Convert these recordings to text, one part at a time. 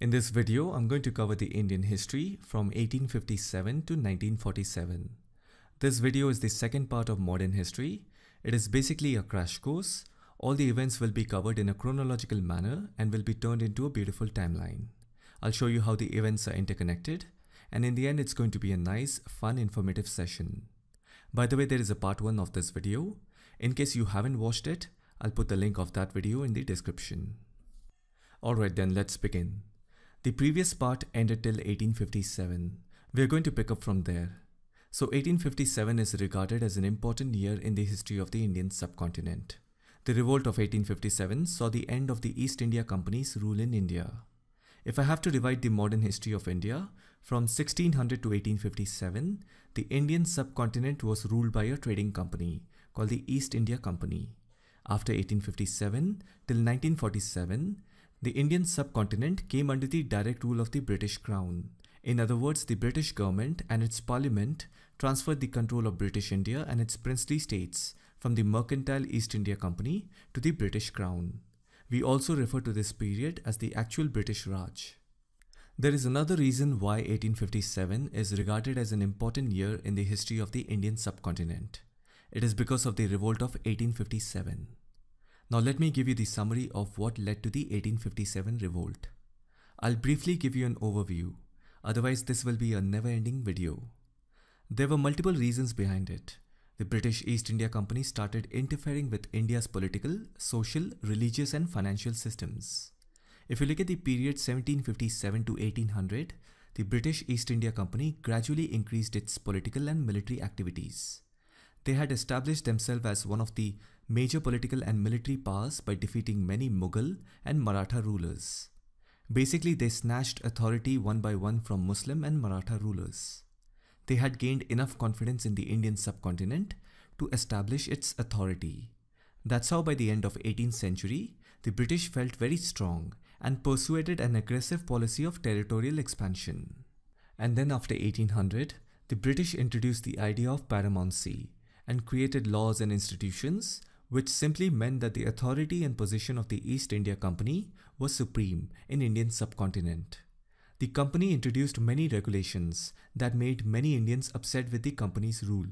In this video, I'm going to cover the Indian history from 1857 to 1947. This video is the second part of modern history. It is basically a crash course. All the events will be covered in a chronological manner and will be turned into a beautiful timeline. I'll show you how the events are interconnected and in the end it's going to be a nice, fun, informative session. By the way, there is a part 1 of this video. In case you haven't watched it, I'll put the link of that video in the description. Alright then, let's begin. The previous part ended till 1857. We are going to pick up from there. So 1857 is regarded as an important year in the history of the Indian subcontinent. The revolt of 1857 saw the end of the East India Company's rule in India. If I have to divide the modern history of India, from 1600 to 1857, the Indian subcontinent was ruled by a trading company called the East India Company. After 1857 till 1947, the Indian subcontinent came under the direct rule of the British Crown. In other words, the British government and its parliament transferred the control of British India and its princely states from the mercantile East India Company to the British Crown. We also refer to this period as the actual British Raj. There is another reason why 1857 is regarded as an important year in the history of the Indian subcontinent. It is because of the revolt of 1857. Now let me give you the summary of what led to the 1857 revolt. I'll briefly give you an overview, otherwise this will be a never-ending video. There were multiple reasons behind it. The British East India Company started interfering with India's political, social, religious and financial systems. If you look at the period 1757 to 1800, the British East India Company gradually increased its political and military activities. They had established themselves as one of the major political and military powers by defeating many Mughal and Maratha rulers. Basically, they snatched authority one by one from Muslim and Maratha rulers. They had gained enough confidence in the Indian subcontinent to establish its authority. That's how by the end of 18th century, the British felt very strong and persuaded an aggressive policy of territorial expansion. And then after 1800, the British introduced the idea of paramountcy and created laws and institutions which simply meant that the authority and position of the East India Company was supreme in Indian subcontinent. The company introduced many regulations that made many Indians upset with the company's rule.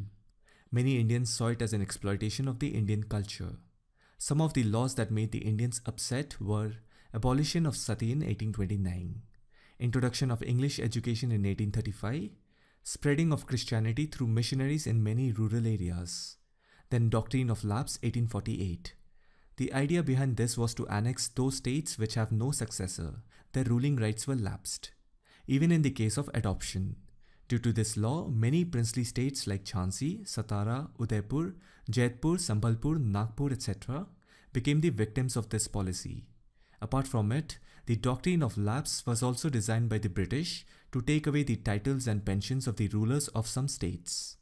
Many Indians saw it as an exploitation of the Indian culture. Some of the laws that made the Indians upset were abolition of sati in 1829, introduction of English education in 1835, spreading of Christianity through missionaries in many rural areas, then Doctrine of Lapse 1848. The idea behind this was to annex those states which have no successor, their ruling rights were lapsed, even in the case of adoption. Due to this law, many princely states like Chansi, Satara, Udaipur, Jaipur, Sambalpur, Nagpur, etc. became the victims of this policy. Apart from it, the doctrine of lapse was also designed by the British to take away the titles and pensions of the rulers of some states.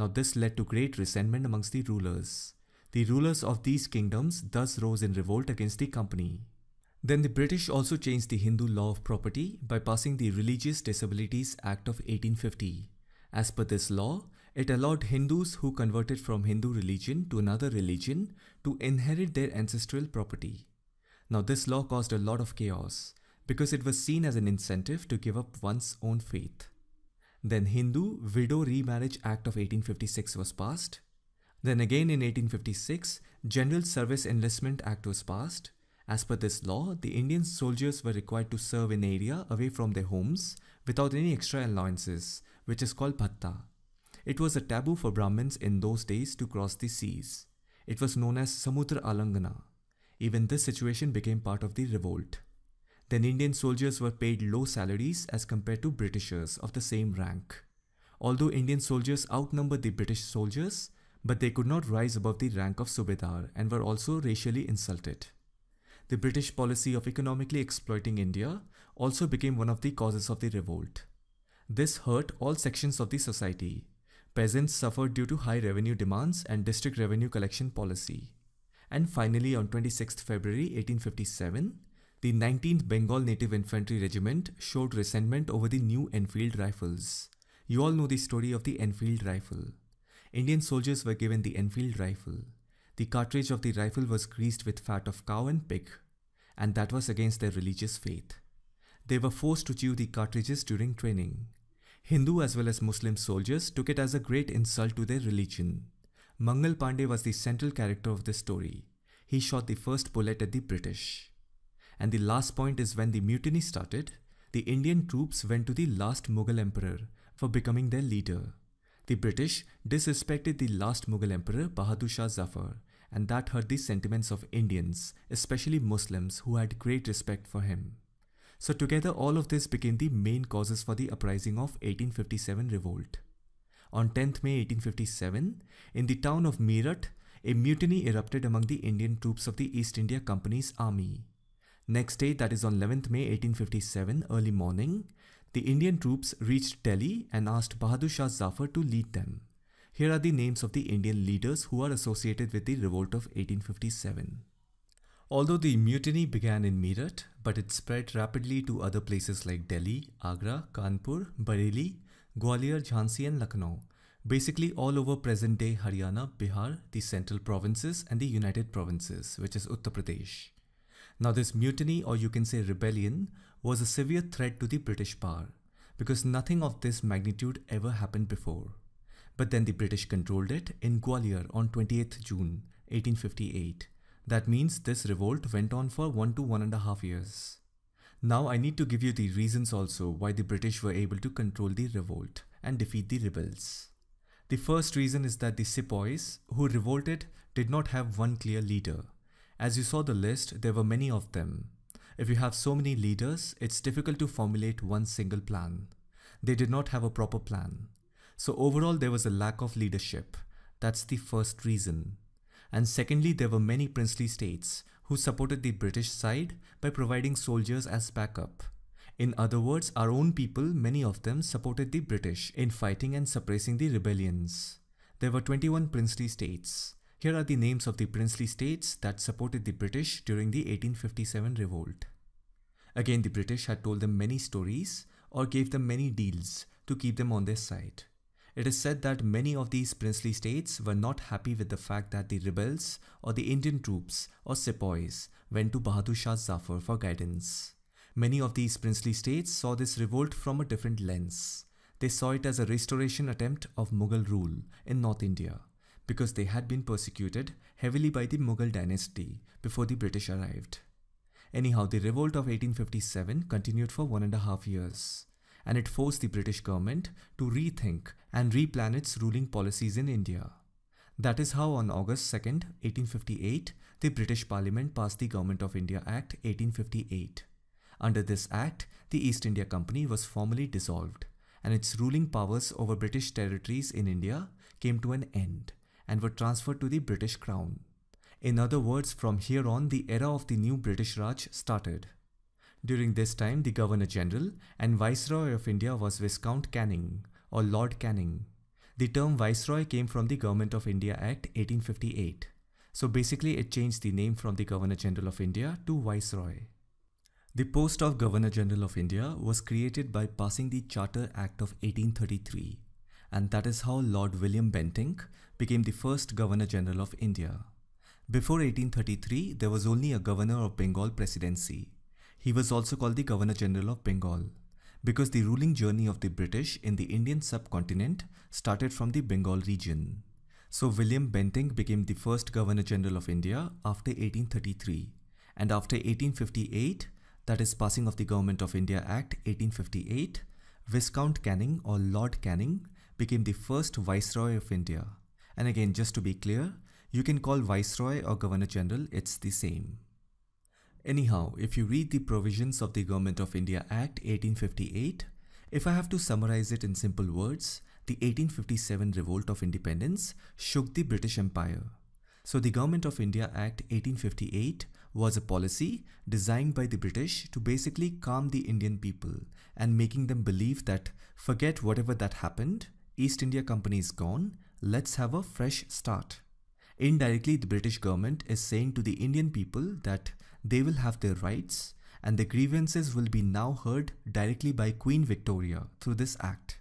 Now this led to great resentment amongst the rulers. The rulers of these kingdoms thus rose in revolt against the company. Then the British also changed the Hindu law of property by passing the Religious Disabilities Act of 1850. As per this law, it allowed Hindus who converted from Hindu religion to another religion to inherit their ancestral property. Now this law caused a lot of chaos because it was seen as an incentive to give up one's own faith. Then Hindu Widow Remarriage Act of 1856 was passed. Then again in 1856, General Service Enlistment Act was passed. As per this law, the Indian soldiers were required to serve in area away from their homes without any extra allowances, which is called bhatta. It was a taboo for Brahmins in those days to cross the seas. It was known as Samudra Alangana. Even this situation became part of the revolt then Indian soldiers were paid low salaries as compared to Britishers of the same rank. Although Indian soldiers outnumbered the British soldiers, but they could not rise above the rank of Subedar and were also racially insulted. The British policy of economically exploiting India also became one of the causes of the revolt. This hurt all sections of the society. Peasants suffered due to high revenue demands and district revenue collection policy. And finally, on 26 February 1857, the 19th Bengal Native Infantry Regiment showed resentment over the new Enfield rifles. You all know the story of the Enfield rifle. Indian soldiers were given the Enfield rifle. The cartridge of the rifle was greased with fat of cow and pig, and that was against their religious faith. They were forced to chew the cartridges during training. Hindu as well as Muslim soldiers took it as a great insult to their religion. Mangal Pandey was the central character of this story. He shot the first bullet at the British. And the last point is when the mutiny started, the Indian troops went to the last Mughal emperor for becoming their leader. The British disrespected the last Mughal emperor Bahadur Shah Zafar and that hurt the sentiments of Indians, especially Muslims who had great respect for him. So together all of this became the main causes for the uprising of 1857 revolt. On 10th May 1857, in the town of Meerut, a mutiny erupted among the Indian troops of the East India Company's army. Next day, that is on 11th May 1857, early morning, the Indian troops reached Delhi and asked Bahadur Shah Zafar to lead them. Here are the names of the Indian leaders who are associated with the revolt of 1857. Although the mutiny began in Meerut, but it spread rapidly to other places like Delhi, Agra, Kanpur, Bareilly, Gwalior, Jhansi and Lucknow, basically all over present-day Haryana, Bihar, the central provinces and the United Provinces, which is Uttar Pradesh. Now this mutiny or you can say rebellion was a severe threat to the British power because nothing of this magnitude ever happened before. But then the British controlled it in Gwalior on 28th June 1858. That means this revolt went on for one to one and a half years. Now I need to give you the reasons also why the British were able to control the revolt and defeat the rebels. The first reason is that the sepoys who revolted did not have one clear leader. As you saw the list, there were many of them. If you have so many leaders, it's difficult to formulate one single plan. They did not have a proper plan. So overall, there was a lack of leadership. That's the first reason. And secondly, there were many princely states who supported the British side by providing soldiers as backup. In other words, our own people, many of them, supported the British in fighting and suppressing the rebellions. There were 21 princely states. Here are the names of the princely states that supported the British during the 1857 revolt. Again, the British had told them many stories or gave them many deals to keep them on their side. It is said that many of these princely states were not happy with the fact that the rebels or the Indian troops or sepoys went to Bahadur Shah Zafar for guidance. Many of these princely states saw this revolt from a different lens. They saw it as a restoration attempt of Mughal rule in North India because they had been persecuted heavily by the Mughal dynasty before the British arrived. Anyhow, the revolt of 1857 continued for one and a half years, and it forced the British government to rethink and replan its ruling policies in India. That is how on August 2, 1858, the British Parliament passed the Government of India Act 1858. Under this act, the East India Company was formally dissolved, and its ruling powers over British territories in India came to an end and were transferred to the British Crown. In other words, from here on, the era of the new British Raj started. During this time, the Governor General and Viceroy of India was Viscount Canning or Lord Canning. The term Viceroy came from the Government of India Act 1858. So basically, it changed the name from the Governor General of India to Viceroy. The post of Governor General of India was created by passing the Charter Act of 1833, and that is how Lord William Bentinck became the first Governor General of India. Before 1833, there was only a Governor of Bengal Presidency. He was also called the Governor General of Bengal because the ruling journey of the British in the Indian subcontinent started from the Bengal region. So William Bentinck became the first Governor General of India after 1833 and after 1858, that is passing of the Government of India Act 1858, Viscount Canning or Lord Canning became the first Viceroy of India. And again, just to be clear, you can call Viceroy or Governor General, it's the same. Anyhow, if you read the provisions of the Government of India Act 1858, if I have to summarize it in simple words, the 1857 Revolt of Independence shook the British Empire. So the Government of India Act 1858 was a policy designed by the British to basically calm the Indian people and making them believe that forget whatever that happened, East India Company is gone let's have a fresh start. Indirectly, the British government is saying to the Indian people that they will have their rights and the grievances will be now heard directly by Queen Victoria through this act.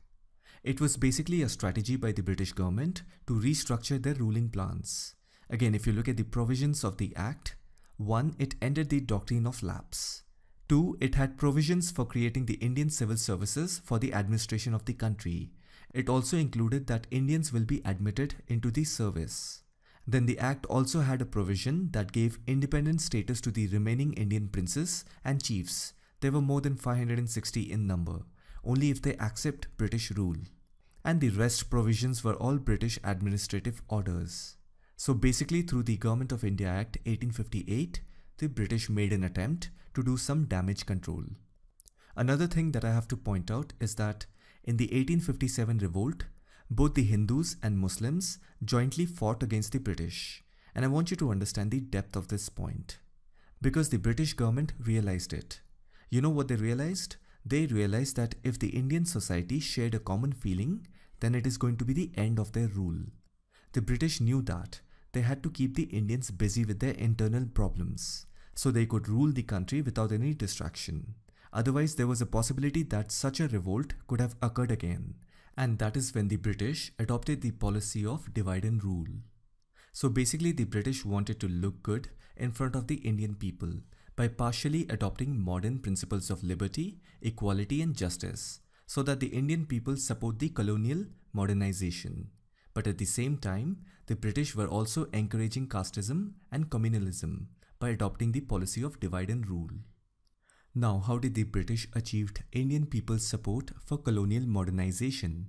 It was basically a strategy by the British government to restructure their ruling plans. Again, if you look at the provisions of the act, 1. It ended the doctrine of lapse. 2. It had provisions for creating the Indian civil services for the administration of the country it also included that Indians will be admitted into the service. Then the act also had a provision that gave independent status to the remaining Indian princes and chiefs. There were more than 560 in number, only if they accept British rule. And the rest provisions were all British administrative orders. So basically through the Government of India Act 1858, the British made an attempt to do some damage control. Another thing that I have to point out is that in the 1857 revolt, both the Hindus and Muslims jointly fought against the British, and I want you to understand the depth of this point. Because the British government realized it. You know what they realized? They realized that if the Indian society shared a common feeling, then it is going to be the end of their rule. The British knew that they had to keep the Indians busy with their internal problems so they could rule the country without any distraction. Otherwise, there was a possibility that such a revolt could have occurred again, and that is when the British adopted the policy of divide and rule. So basically, the British wanted to look good in front of the Indian people by partially adopting modern principles of liberty, equality, and justice, so that the Indian people support the colonial modernization. But at the same time, the British were also encouraging casteism and communalism by adopting the policy of divide and rule. Now, how did the British achieved Indian people's support for colonial modernization?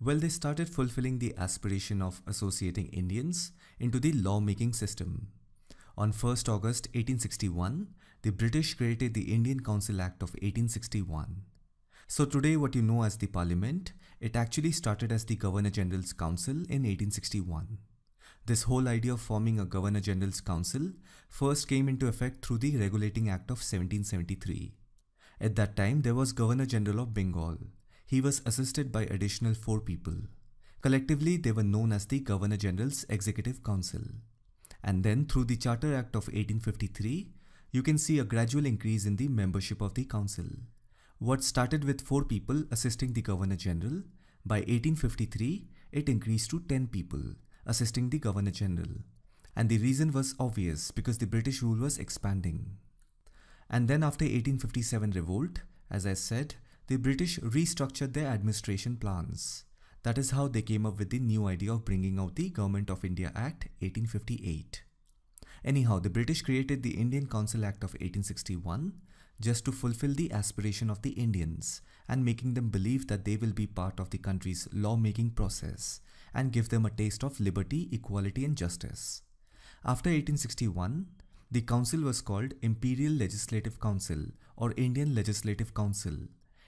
Well, they started fulfilling the aspiration of associating Indians into the law-making system. On 1st August 1861, the British created the Indian Council Act of 1861. So today what you know as the Parliament, it actually started as the Governor General's Council in 1861. This whole idea of forming a Governor General's Council first came into effect through the Regulating Act of 1773. At that time, there was Governor General of Bengal. He was assisted by additional four people. Collectively, they were known as the Governor General's Executive Council. And then, through the Charter Act of 1853, you can see a gradual increase in the membership of the Council. What started with four people assisting the Governor General, by 1853, it increased to 10 people assisting the Governor General. And the reason was obvious because the British rule was expanding. And then after 1857 revolt, as I said, the British restructured their administration plans. That is how they came up with the new idea of bringing out the Government of India Act 1858. Anyhow, the British created the Indian Council Act of 1861 just to fulfill the aspiration of the Indians and making them believe that they will be part of the country's lawmaking process and give them a taste of liberty, equality and justice. After 1861, the council was called Imperial Legislative Council or Indian Legislative Council.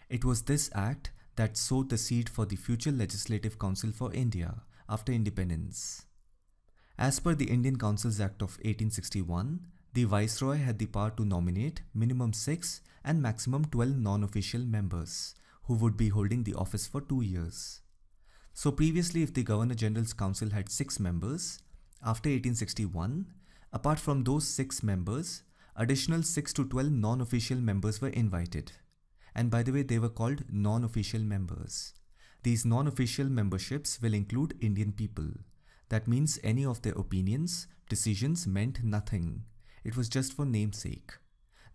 It was this act that sowed the seed for the future Legislative Council for India after independence. As per the Indian Councils Act of 1861, the Viceroy had the power to nominate minimum 6 and maximum 12 non-official members who would be holding the office for 2 years. So previously, if the Governor General's Council had six members, after 1861, apart from those six members, additional 6 to 12 non-official members were invited. And by the way, they were called non-official members. These non-official memberships will include Indian people. That means any of their opinions, decisions meant nothing. It was just for namesake.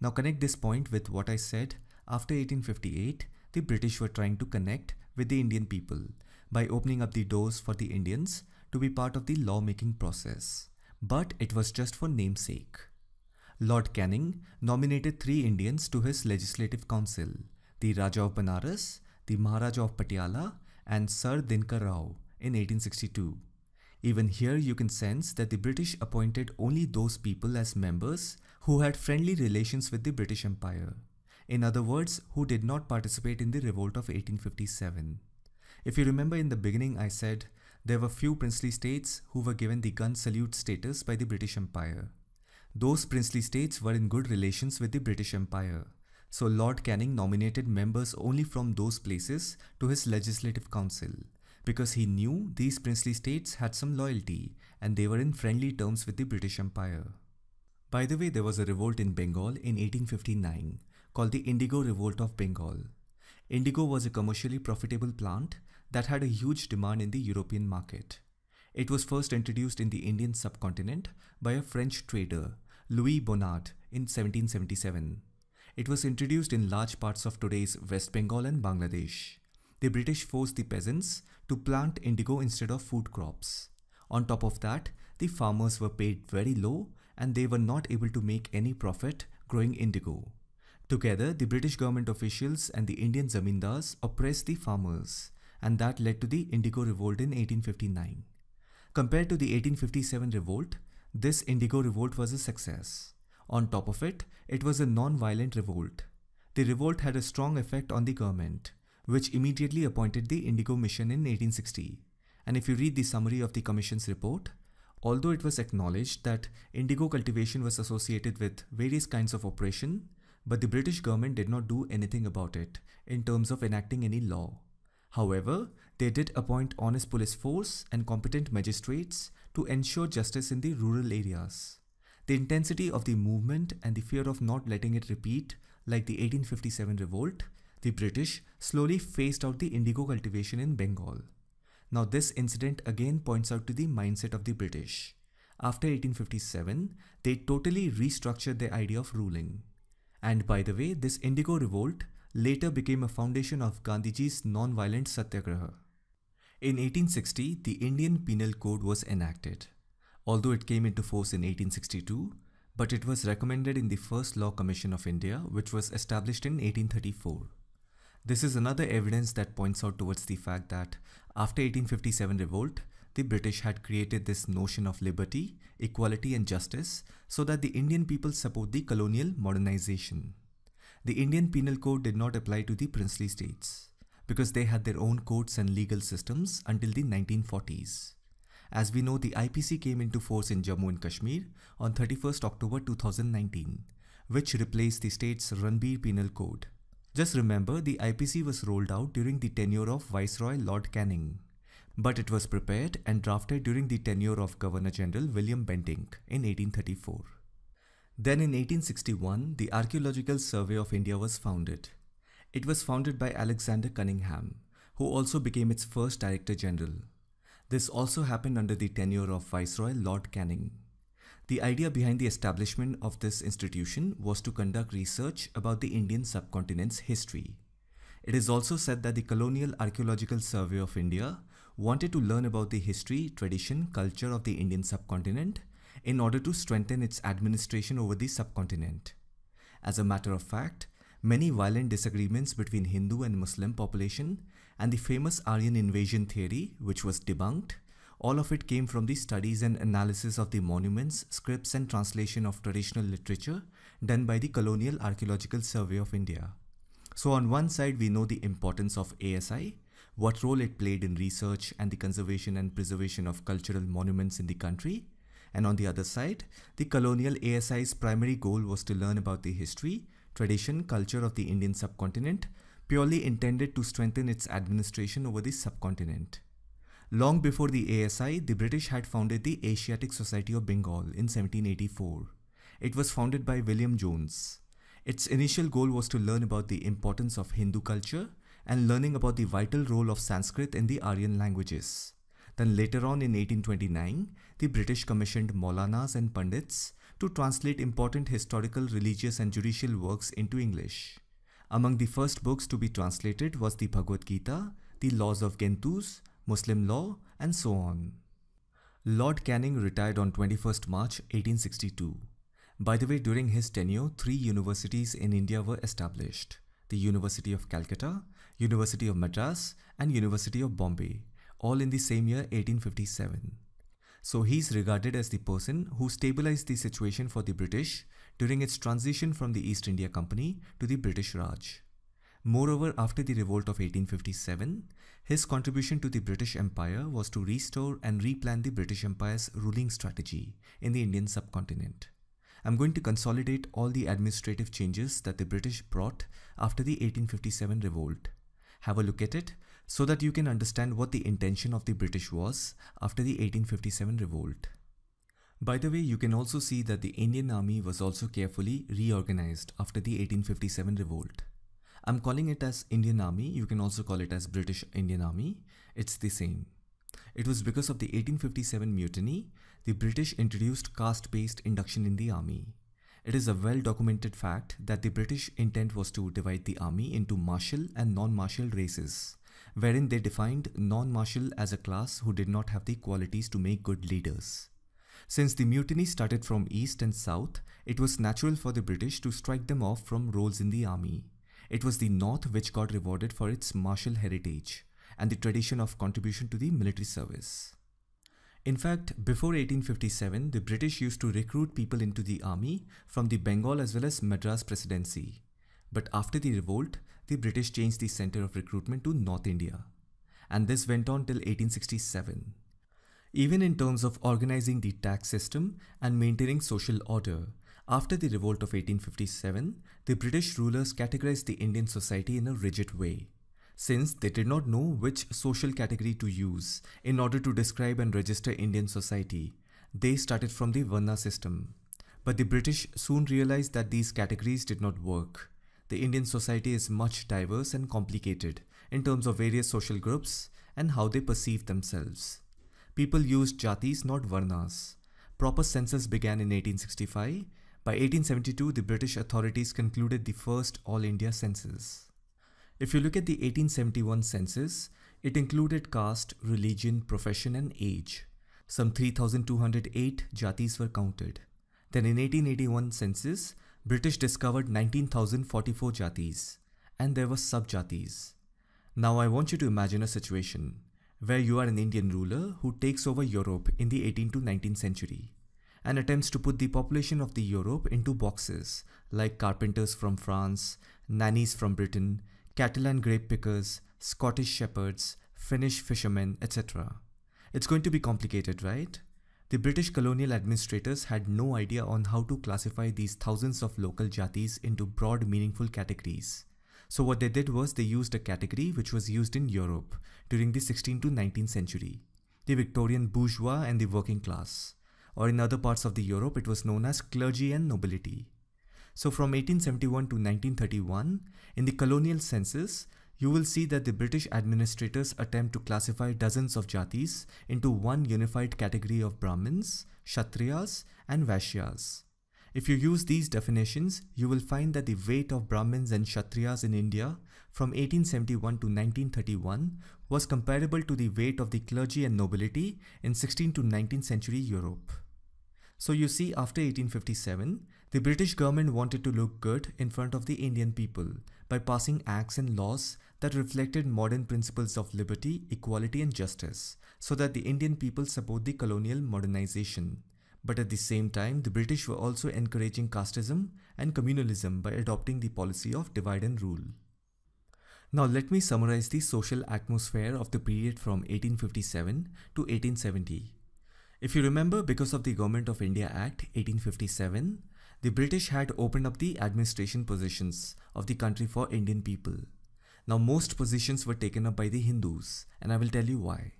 Now connect this point with what I said. After 1858, the British were trying to connect with the Indian people by opening up the doors for the Indians to be part of the lawmaking process, but it was just for namesake. Lord Canning nominated three Indians to his legislative council, the Raja of Banaras, the Maharaja of Patiala, and Sir Dinkar Rao in 1862. Even here you can sense that the British appointed only those people as members who had friendly relations with the British Empire. In other words, who did not participate in the revolt of 1857. If you remember in the beginning I said there were few princely states who were given the gun salute status by the British Empire. Those princely states were in good relations with the British Empire, so Lord Canning nominated members only from those places to his legislative council, because he knew these princely states had some loyalty and they were in friendly terms with the British Empire. By the way, there was a revolt in Bengal in 1859 called the Indigo Revolt of Bengal. Indigo was a commercially profitable plant that had a huge demand in the European market. It was first introduced in the Indian subcontinent by a French trader, Louis Bonnard, in 1777. It was introduced in large parts of today's West Bengal and Bangladesh. The British forced the peasants to plant indigo instead of food crops. On top of that, the farmers were paid very low and they were not able to make any profit growing indigo. Together, the British government officials and the Indian zamindars oppressed the farmers, and that led to the Indigo Revolt in 1859. Compared to the 1857 revolt, this Indigo Revolt was a success. On top of it, it was a non-violent revolt. The revolt had a strong effect on the government, which immediately appointed the Indigo Mission in 1860. And if you read the summary of the Commission's report, although it was acknowledged that indigo cultivation was associated with various kinds of oppression, but the British government did not do anything about it in terms of enacting any law. However, they did appoint honest police force and competent magistrates to ensure justice in the rural areas. The intensity of the movement and the fear of not letting it repeat, like the 1857 revolt, the British slowly phased out the indigo cultivation in Bengal. Now this incident again points out to the mindset of the British. After 1857, they totally restructured their idea of ruling. And by the way, this Indigo Revolt later became a foundation of Gandhiji's non-violent Satyagraha. In 1860, the Indian Penal Code was enacted. Although it came into force in 1862, but it was recommended in the First Law Commission of India, which was established in 1834. This is another evidence that points out towards the fact that after 1857 revolt, the British had created this notion of liberty, equality and justice so that the Indian people support the colonial modernization. The Indian Penal Code did not apply to the princely states because they had their own courts and legal systems until the 1940s. As we know, the IPC came into force in Jammu and Kashmir on 31st October 2019, which replaced the state's Ranbir Penal Code. Just remember, the IPC was rolled out during the tenure of Viceroy Lord Canning but it was prepared and drafted during the tenure of Governor General William Bentinck in 1834. Then in 1861, the Archaeological Survey of India was founded. It was founded by Alexander Cunningham, who also became its first Director General. This also happened under the tenure of Viceroy Lord Canning. The idea behind the establishment of this institution was to conduct research about the Indian subcontinent's history. It is also said that the Colonial Archaeological Survey of India wanted to learn about the history, tradition, culture of the Indian subcontinent in order to strengthen its administration over the subcontinent. As a matter of fact, many violent disagreements between Hindu and Muslim population and the famous Aryan invasion theory, which was debunked, all of it came from the studies and analysis of the monuments, scripts and translation of traditional literature done by the Colonial Archaeological Survey of India. So on one side we know the importance of ASI what role it played in research and the conservation and preservation of cultural monuments in the country. And on the other side, the colonial ASI's primary goal was to learn about the history, tradition, culture of the Indian subcontinent, purely intended to strengthen its administration over the subcontinent. Long before the ASI, the British had founded the Asiatic Society of Bengal in 1784. It was founded by William Jones. Its initial goal was to learn about the importance of Hindu culture and learning about the vital role of Sanskrit in the Aryan languages. Then later on in 1829, the British commissioned Maulanas and Pandits to translate important historical, religious and judicial works into English. Among the first books to be translated was the Bhagavad Gita, the laws of Gentus, Muslim law and so on. Lord Canning retired on 21st March 1862. By the way, during his tenure, three universities in India were established. The University of Calcutta, University of Madras and University of Bombay, all in the same year 1857. So he is regarded as the person who stabilized the situation for the British during its transition from the East India Company to the British Raj. Moreover, after the revolt of 1857, his contribution to the British Empire was to restore and replan the British Empire's ruling strategy in the Indian subcontinent. I'm going to consolidate all the administrative changes that the British brought after the 1857 revolt have a look at it so that you can understand what the intention of the British was after the 1857 revolt. By the way, you can also see that the Indian army was also carefully reorganized after the 1857 revolt. I'm calling it as Indian army, you can also call it as British Indian army, it's the same. It was because of the 1857 mutiny, the British introduced caste-based induction in the army. It is a well-documented fact that the British intent was to divide the army into martial and non-martial races, wherein they defined non-martial as a class who did not have the qualities to make good leaders. Since the mutiny started from east and south, it was natural for the British to strike them off from roles in the army. It was the north which got rewarded for its martial heritage and the tradition of contribution to the military service. In fact, before 1857, the British used to recruit people into the army from the Bengal as well as Madras Presidency. But after the revolt, the British changed the center of recruitment to North India. And this went on till 1867. Even in terms of organizing the tax system and maintaining social order, after the revolt of 1857, the British rulers categorized the Indian society in a rigid way since they did not know which social category to use in order to describe and register Indian society. They started from the Varna system. But the British soon realized that these categories did not work. The Indian society is much diverse and complicated in terms of various social groups and how they perceive themselves. People used jatis not varnas. Proper census began in 1865. By 1872, the British authorities concluded the first All India census. If you look at the 1871 census, it included caste, religion, profession, and age. Some 3,208 Jatis were counted. Then in 1881 census, British discovered 19,044 Jatis, and there were sub-Jatis. Now I want you to imagine a situation where you are an Indian ruler who takes over Europe in the 18th to 19th century and attempts to put the population of the Europe into boxes like carpenters from France, nannies from Britain, Catalan grape pickers, Scottish shepherds, Finnish fishermen, etc. It's going to be complicated, right? The British colonial administrators had no idea on how to classify these thousands of local jatis into broad meaningful categories. So what they did was they used a category which was used in Europe during the 16th to 19th century, the Victorian bourgeois and the working class. Or in other parts of the Europe it was known as clergy and nobility. So from 1871 to 1931, in the colonial census, you will see that the British administrators attempt to classify dozens of jatis into one unified category of Brahmins, Kshatriyas and Vaishyas. If you use these definitions, you will find that the weight of Brahmins and Kshatriyas in India from 1871 to 1931 was comparable to the weight of the clergy and nobility in 16th to 19th century Europe. So you see after 1857, the British government wanted to look good in front of the Indian people by passing acts and laws that reflected modern principles of liberty, equality and justice so that the Indian people support the colonial modernization. But at the same time, the British were also encouraging casteism and communalism by adopting the policy of divide and rule. Now let me summarize the social atmosphere of the period from 1857 to 1870. If you remember, because of the Government of India Act 1857, the British had opened up the administration positions of the country for Indian people. Now most positions were taken up by the Hindus and I will tell you why.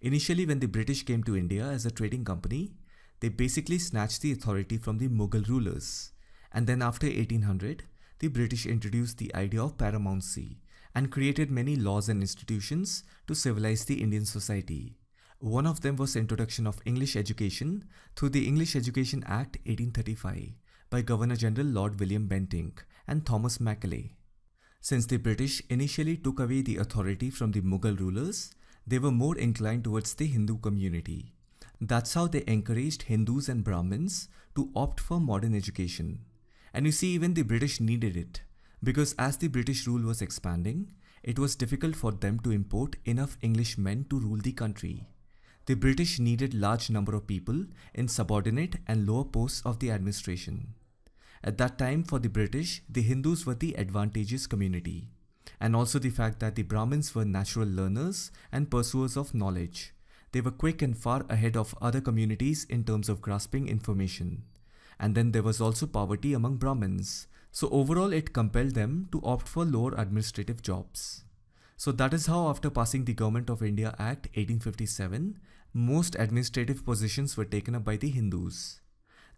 Initially when the British came to India as a trading company, they basically snatched the authority from the Mughal rulers. And then after 1800, the British introduced the idea of paramountcy and created many laws and institutions to civilize the Indian society. One of them was introduction of English education through the English Education Act 1835 by Governor General Lord William Bentinck and Thomas Macaulay. Since the British initially took away the authority from the Mughal rulers, they were more inclined towards the Hindu community. That's how they encouraged Hindus and Brahmins to opt for modern education. And you see, even the British needed it, because as the British rule was expanding, it was difficult for them to import enough English men to rule the country. The British needed large number of people in subordinate and lower posts of the administration. At that time, for the British, the Hindus were the advantageous community, and also the fact that the Brahmins were natural learners and pursuers of knowledge. They were quick and far ahead of other communities in terms of grasping information. And then there was also poverty among Brahmins, so overall it compelled them to opt for lower administrative jobs. So that is how after passing the Government of India Act 1857, most administrative positions were taken up by the Hindus.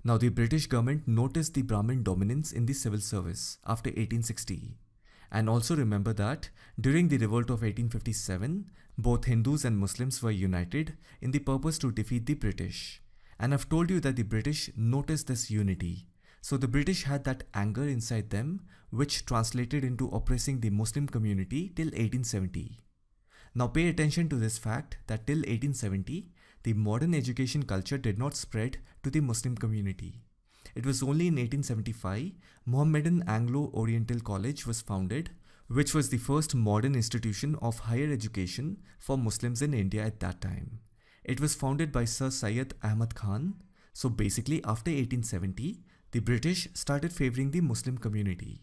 Now the British government noticed the Brahmin dominance in the civil service after 1860. And also remember that during the revolt of 1857, both Hindus and Muslims were united in the purpose to defeat the British. And I've told you that the British noticed this unity. So the British had that anger inside them, which translated into oppressing the Muslim community till 1870. Now pay attention to this fact that till 1870, the modern education culture did not spread to the Muslim community. It was only in 1875 Mohammedan Anglo Oriental College was founded, which was the first modern institution of higher education for Muslims in India at that time. It was founded by Sir Syed Ahmad Khan. So basically, after 1870, the British started favoring the Muslim community.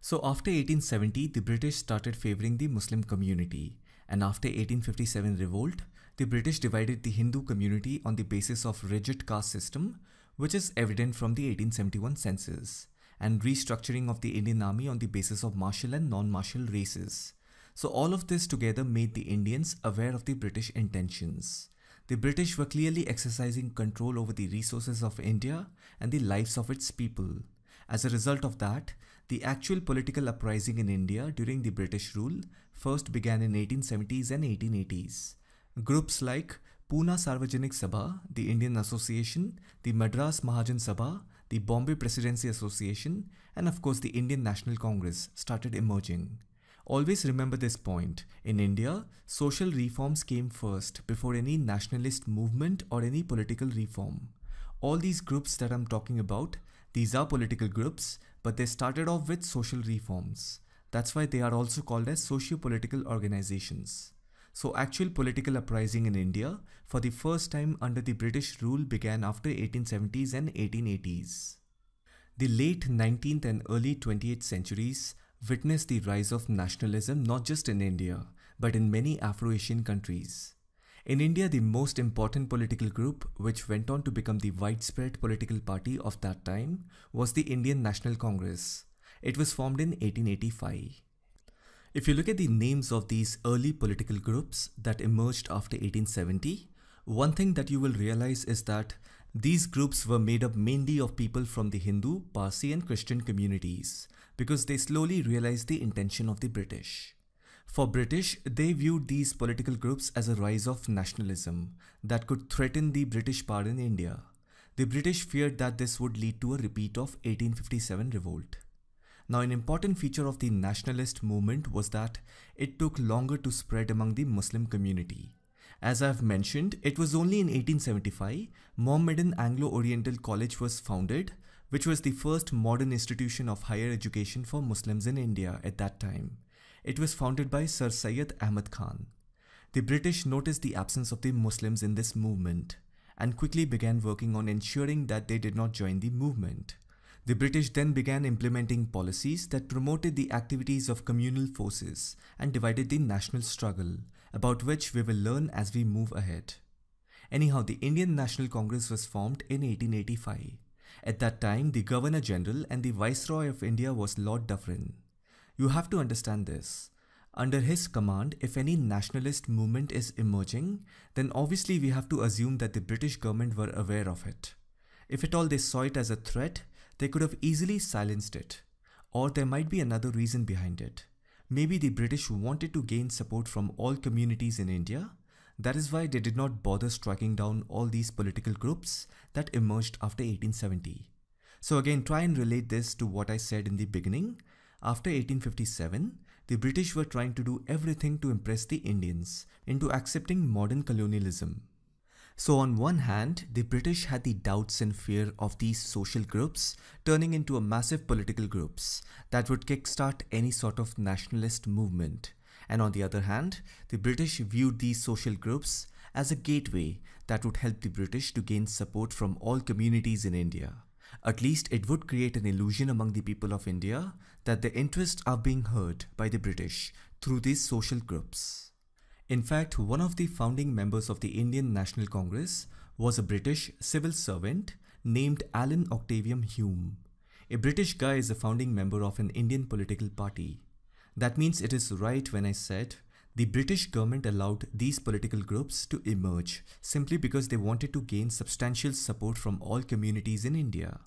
So after 1870, the British started favoring the Muslim community. And after 1857 revolt, the British divided the Hindu community on the basis of rigid caste system, which is evident from the 1871 census, and restructuring of the Indian army on the basis of martial and non-martial races. So all of this together made the Indians aware of the British intentions. The British were clearly exercising control over the resources of India and the lives of its people. As a result of that, the actual political uprising in India during the British rule first began in 1870s and 1880s. Groups like Pune Sarvajanik Sabha, the Indian Association, the Madras Mahajan Sabha, the Bombay Presidency Association, and of course the Indian National Congress started emerging. Always remember this point. In India, social reforms came first before any nationalist movement or any political reform. All these groups that I'm talking about, these are political groups, but they started off with social reforms. That's why they are also called as socio-political organizations. So actual political uprising in India for the first time under the British rule began after 1870s and 1880s. The late 19th and early 20th centuries witnessed the rise of nationalism not just in India but in many Afro-Asian countries. In India, the most important political group, which went on to become the widespread political party of that time, was the Indian National Congress. It was formed in 1885. If you look at the names of these early political groups that emerged after 1870, one thing that you will realize is that these groups were made up mainly of people from the Hindu, Parsi and Christian communities because they slowly realized the intention of the British. For British, they viewed these political groups as a rise of nationalism that could threaten the British power in India. The British feared that this would lead to a repeat of 1857 revolt. Now an important feature of the nationalist movement was that it took longer to spread among the Muslim community. As I've mentioned, it was only in 1875 Mohammedan Anglo-Oriental College was founded, which was the first modern institution of higher education for Muslims in India at that time. It was founded by Sir Syed Ahmad Khan. The British noticed the absence of the Muslims in this movement and quickly began working on ensuring that they did not join the movement. The British then began implementing policies that promoted the activities of communal forces and divided the national struggle, about which we will learn as we move ahead. Anyhow, the Indian National Congress was formed in 1885. At that time, the Governor General and the Viceroy of India was Lord Dufferin. You have to understand this. Under his command, if any nationalist movement is emerging, then obviously we have to assume that the British government were aware of it. If at all they saw it as a threat, they could have easily silenced it. Or there might be another reason behind it. Maybe the British wanted to gain support from all communities in India. That is why they did not bother striking down all these political groups that emerged after 1870. So again, try and relate this to what I said in the beginning. After 1857, the British were trying to do everything to impress the Indians into accepting modern colonialism. So on one hand, the British had the doubts and fear of these social groups turning into a massive political groups that would kickstart any sort of nationalist movement. And on the other hand, the British viewed these social groups as a gateway that would help the British to gain support from all communities in India. At least it would create an illusion among the people of India that their interests are being heard by the British through these social groups. In fact, one of the founding members of the Indian National Congress was a British civil servant named Alan Octavian Hume. A British guy is a founding member of an Indian political party. That means it is right when I said the British government allowed these political groups to emerge simply because they wanted to gain substantial support from all communities in India.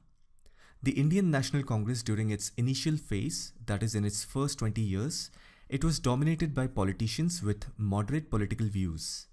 The Indian National Congress during its initial phase, that is in its first 20 years, it was dominated by politicians with moderate political views.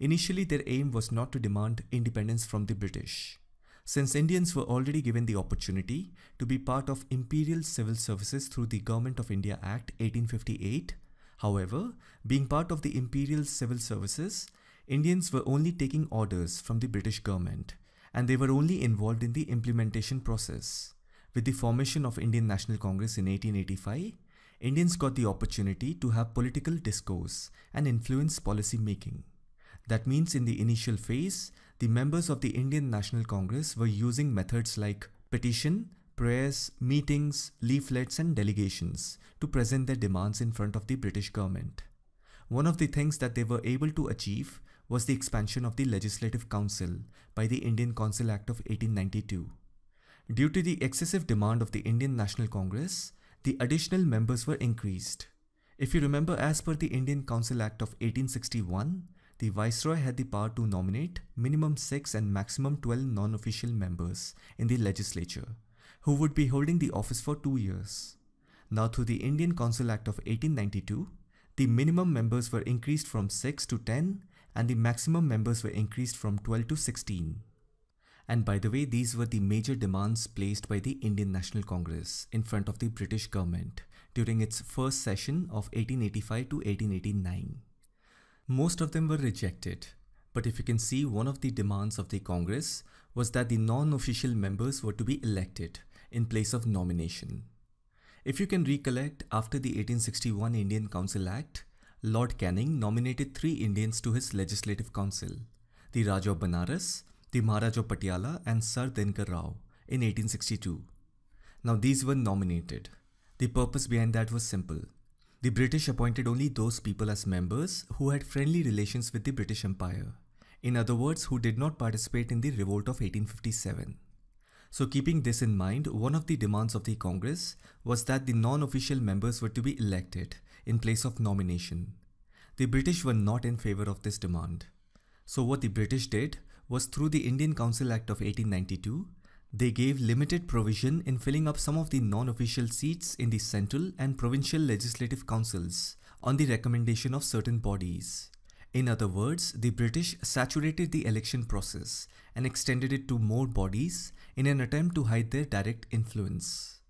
Initially, their aim was not to demand independence from the British. Since Indians were already given the opportunity to be part of Imperial Civil Services through the Government of India Act 1858, however, being part of the Imperial Civil Services, Indians were only taking orders from the British government and they were only involved in the implementation process. With the formation of Indian National Congress in 1885, Indians got the opportunity to have political discourse and influence policy making. That means in the initial phase, the members of the Indian National Congress were using methods like petition, prayers, meetings, leaflets and delegations to present their demands in front of the British government. One of the things that they were able to achieve was the expansion of the Legislative Council by the Indian Council Act of 1892. Due to the excessive demand of the Indian National Congress, the additional members were increased. If you remember as per the Indian Council Act of 1861, the Viceroy had the power to nominate minimum 6 and maximum 12 non-official members in the legislature, who would be holding the office for 2 years. Now through the Indian Council Act of 1892, the minimum members were increased from 6 to 10 and the maximum members were increased from 12 to 16. And by the way, these were the major demands placed by the Indian National Congress in front of the British government during its first session of 1885 to 1889. Most of them were rejected, but if you can see, one of the demands of the Congress was that the non-official members were to be elected in place of nomination. If you can recollect, after the 1861 Indian Council Act, Lord Canning nominated three Indians to his legislative council, the Raja of Banaras, the Maharaja of Patiala and Sir Tenkar Rao in 1862. Now these were nominated. The purpose behind that was simple. The British appointed only those people as members who had friendly relations with the British Empire. In other words, who did not participate in the revolt of 1857. So keeping this in mind, one of the demands of the Congress was that the non-official members were to be elected in place of nomination. The British were not in favor of this demand. So what the British did was through the Indian Council Act of 1892. They gave limited provision in filling up some of the non-official seats in the central and provincial legislative councils on the recommendation of certain bodies. In other words, the British saturated the election process and extended it to more bodies in an attempt to hide their direct influence.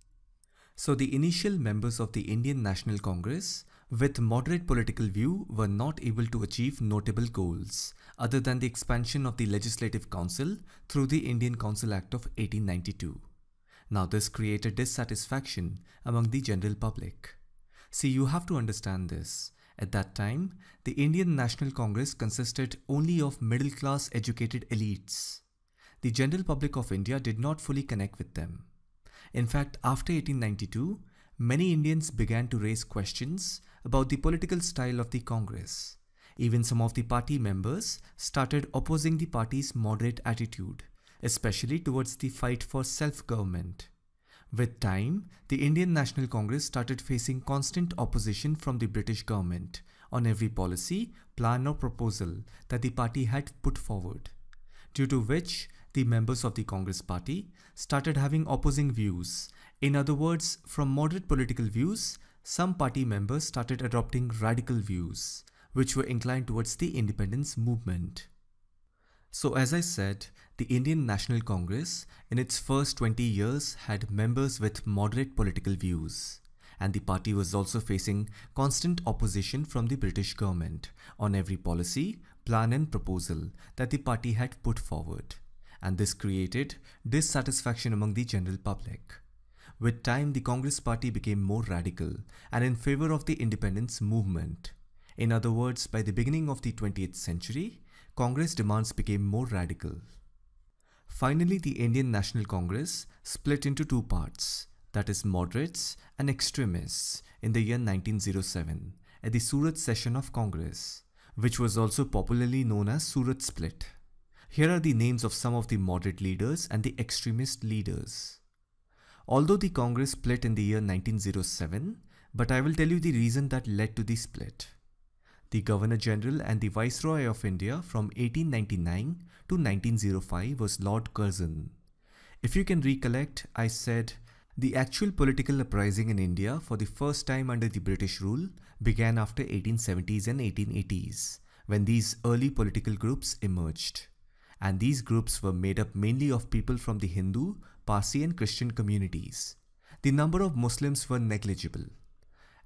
So the initial members of the Indian National Congress with moderate political view were not able to achieve notable goals other than the expansion of the Legislative Council through the Indian Council Act of 1892. Now this created dissatisfaction among the general public. See, you have to understand this. At that time, the Indian National Congress consisted only of middle-class educated elites. The general public of India did not fully connect with them. In fact, after 1892, many Indians began to raise questions about the political style of the Congress. Even some of the party members started opposing the party's moderate attitude, especially towards the fight for self-government. With time, the Indian National Congress started facing constant opposition from the British government on every policy, plan or proposal that the party had put forward, due to which the members of the Congress party started having opposing views. In other words, from moderate political views, some party members started adopting radical views, which were inclined towards the independence movement. So, as I said, the Indian National Congress in its first 20 years had members with moderate political views, and the party was also facing constant opposition from the British government on every policy, plan, and proposal that the party had put forward, and this created dissatisfaction among the general public. With time, the Congress party became more radical and in favor of the independence movement. In other words, by the beginning of the 20th century, Congress demands became more radical. Finally, the Indian National Congress split into two parts, that is moderates and extremists in the year 1907 at the Surat session of Congress, which was also popularly known as Surat split. Here are the names of some of the moderate leaders and the extremist leaders. Although the Congress split in the year 1907, but I will tell you the reason that led to the split the Governor General and the Viceroy of India from 1899 to 1905 was Lord Curzon. If you can recollect, I said the actual political uprising in India for the first time under the British rule began after 1870s and 1880s when these early political groups emerged. And these groups were made up mainly of people from the Hindu, Parsi and Christian communities. The number of Muslims were negligible.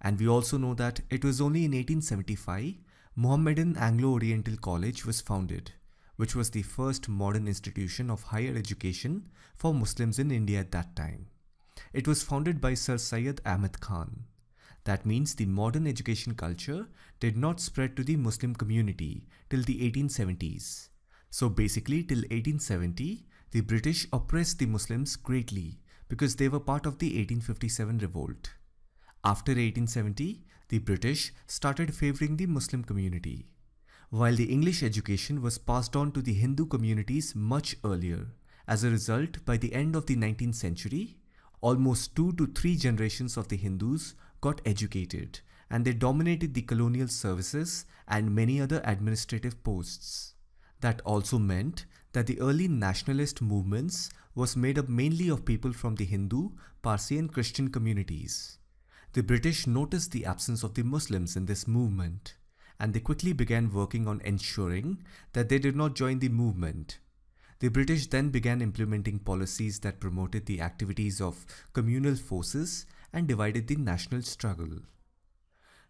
And we also know that it was only in 1875 Mohammedan Anglo-Oriental College was founded, which was the first modern institution of higher education for Muslims in India at that time. It was founded by Sir Syed Ahmed Khan. That means the modern education culture did not spread to the Muslim community till the 1870s. So basically till 1870, the British oppressed the Muslims greatly because they were part of the 1857 revolt. After 1870, the British started favoring the Muslim community, while the English education was passed on to the Hindu communities much earlier. As a result, by the end of the 19th century, almost two to three generations of the Hindus got educated and they dominated the colonial services and many other administrative posts. That also meant that the early nationalist movements was made up mainly of people from the Hindu, Parsi and Christian communities. The British noticed the absence of the Muslims in this movement and they quickly began working on ensuring that they did not join the movement. The British then began implementing policies that promoted the activities of communal forces and divided the national struggle.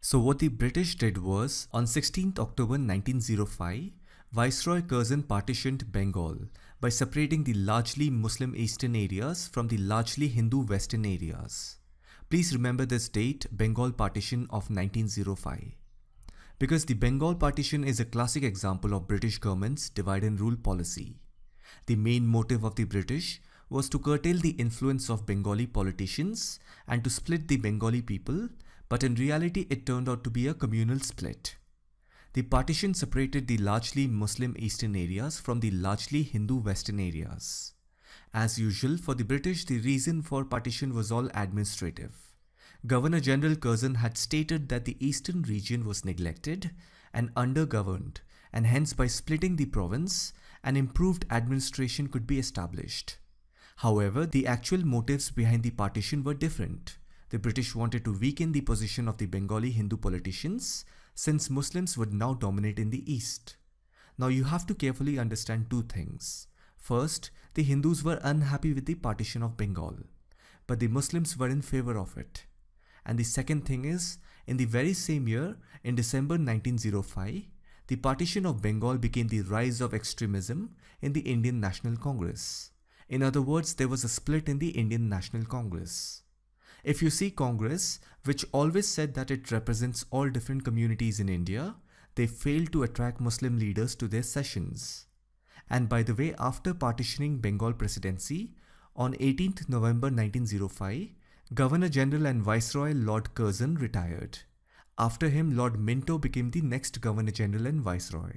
So what the British did was, on 16th October 1905, Viceroy Curzon partitioned Bengal by separating the largely Muslim eastern areas from the largely Hindu western areas. Please remember this date, Bengal partition of 1905. Because the Bengal partition is a classic example of British government's divide and rule policy. The main motive of the British was to curtail the influence of Bengali politicians and to split the Bengali people, but in reality it turned out to be a communal split. The partition separated the largely Muslim eastern areas from the largely Hindu western areas. As usual, for the British, the reason for partition was all administrative. Governor General Curzon had stated that the eastern region was neglected and undergoverned, and hence by splitting the province, an improved administration could be established. However, the actual motives behind the partition were different. The British wanted to weaken the position of the Bengali Hindu politicians since Muslims would now dominate in the East. Now you have to carefully understand two things. First, the Hindus were unhappy with the partition of Bengal, but the Muslims were in favor of it. And the second thing is, in the very same year, in December 1905, the partition of Bengal became the rise of extremism in the Indian National Congress. In other words, there was a split in the Indian National Congress. If you see Congress, which always said that it represents all different communities in India, they failed to attract Muslim leaders to their sessions. And by the way, after partitioning Bengal presidency, on 18th November 1905, Governor General and Viceroy Lord Curzon retired. After him, Lord Minto became the next Governor General and Viceroy.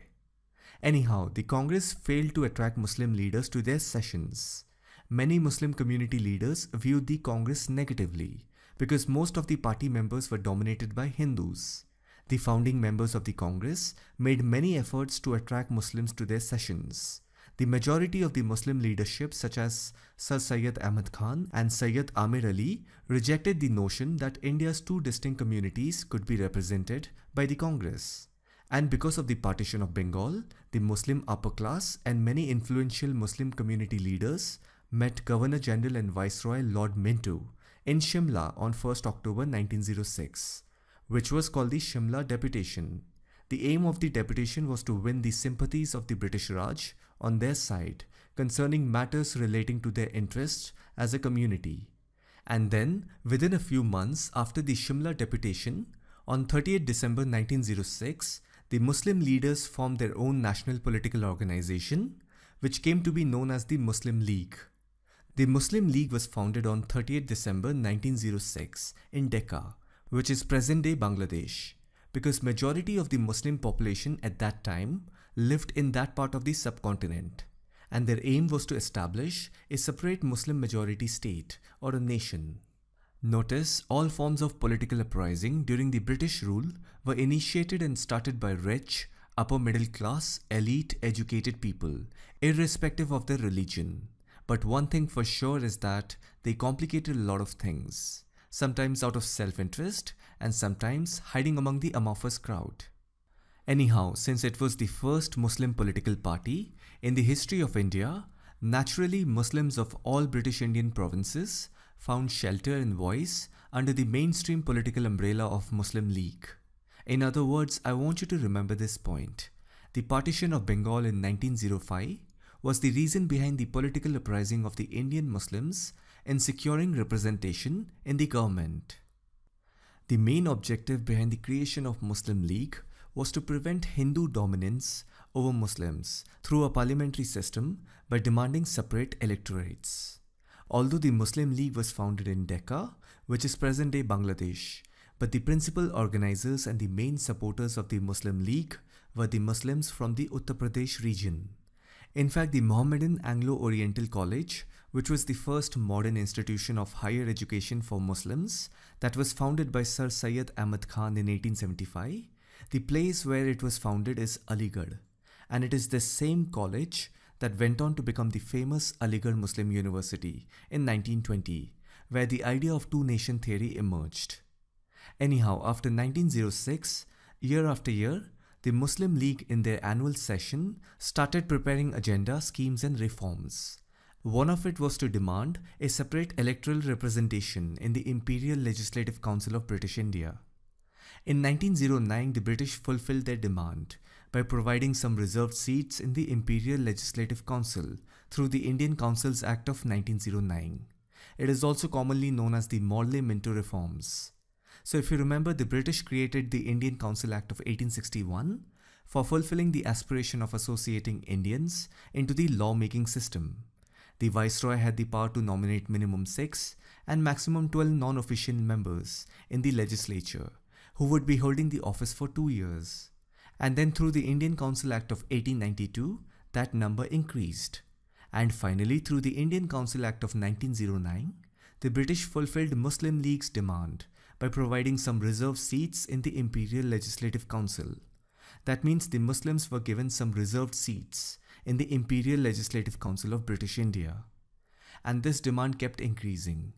Anyhow, the Congress failed to attract Muslim leaders to their sessions. Many Muslim community leaders viewed the Congress negatively because most of the party members were dominated by Hindus. The founding members of the Congress made many efforts to attract Muslims to their sessions. The majority of the Muslim leadership such as Sir Syed Ahmad Khan and Syed Amir Ali rejected the notion that India's two distinct communities could be represented by the Congress. And because of the partition of Bengal, the Muslim upper class and many influential Muslim community leaders met Governor General and Viceroy Lord Minto in Shimla on 1st October 1906 which was called the Shimla Deputation. The aim of the deputation was to win the sympathies of the British Raj on their side concerning matters relating to their interests as a community. And then, within a few months after the Shimla deputation, on 38 December 1906, the Muslim leaders formed their own national political organization, which came to be known as the Muslim League. The Muslim League was founded on 38 December 1906 in Deccan which is present-day Bangladesh, because majority of the Muslim population at that time lived in that part of the subcontinent, and their aim was to establish a separate Muslim majority state or a nation. Notice all forms of political uprising during the British rule were initiated and started by rich, upper middle class, elite, educated people, irrespective of their religion. But one thing for sure is that they complicated a lot of things sometimes out of self-interest and sometimes hiding among the amorphous crowd. Anyhow, since it was the first Muslim political party in the history of India, naturally Muslims of all British Indian provinces found shelter and voice under the mainstream political umbrella of Muslim League. In other words, I want you to remember this point. The partition of Bengal in 1905 was the reason behind the political uprising of the Indian Muslims in securing representation in the government. The main objective behind the creation of Muslim League was to prevent Hindu dominance over Muslims through a parliamentary system by demanding separate electorates. Although the Muslim League was founded in Dhaka, which is present-day Bangladesh, but the principal organizers and the main supporters of the Muslim League were the Muslims from the Uttar Pradesh region. In fact, the Mohammedan Anglo-Oriental College which was the first modern institution of higher education for Muslims that was founded by Sir Syed Ahmad Khan in 1875. The place where it was founded is Aligarh, and it is the same college that went on to become the famous Aligarh Muslim University in 1920, where the idea of two nation theory emerged. Anyhow, after 1906, year after year, the Muslim League in their annual session started preparing agenda, schemes and reforms. One of it was to demand a separate electoral representation in the Imperial Legislative Council of British India. In 1909, the British fulfilled their demand by providing some reserved seats in the Imperial Legislative Council through the Indian Councils Act of 1909. It is also commonly known as the Morley-Minto reforms. So if you remember, the British created the Indian Council Act of 1861 for fulfilling the aspiration of associating Indians into the lawmaking system. The Viceroy had the power to nominate minimum 6 and maximum 12 non-official members in the legislature who would be holding the office for two years. And then through the Indian Council Act of 1892, that number increased. And finally, through the Indian Council Act of 1909, the British fulfilled Muslim League's demand by providing some reserved seats in the Imperial Legislative Council. That means the Muslims were given some reserved seats in the Imperial Legislative Council of British India. And this demand kept increasing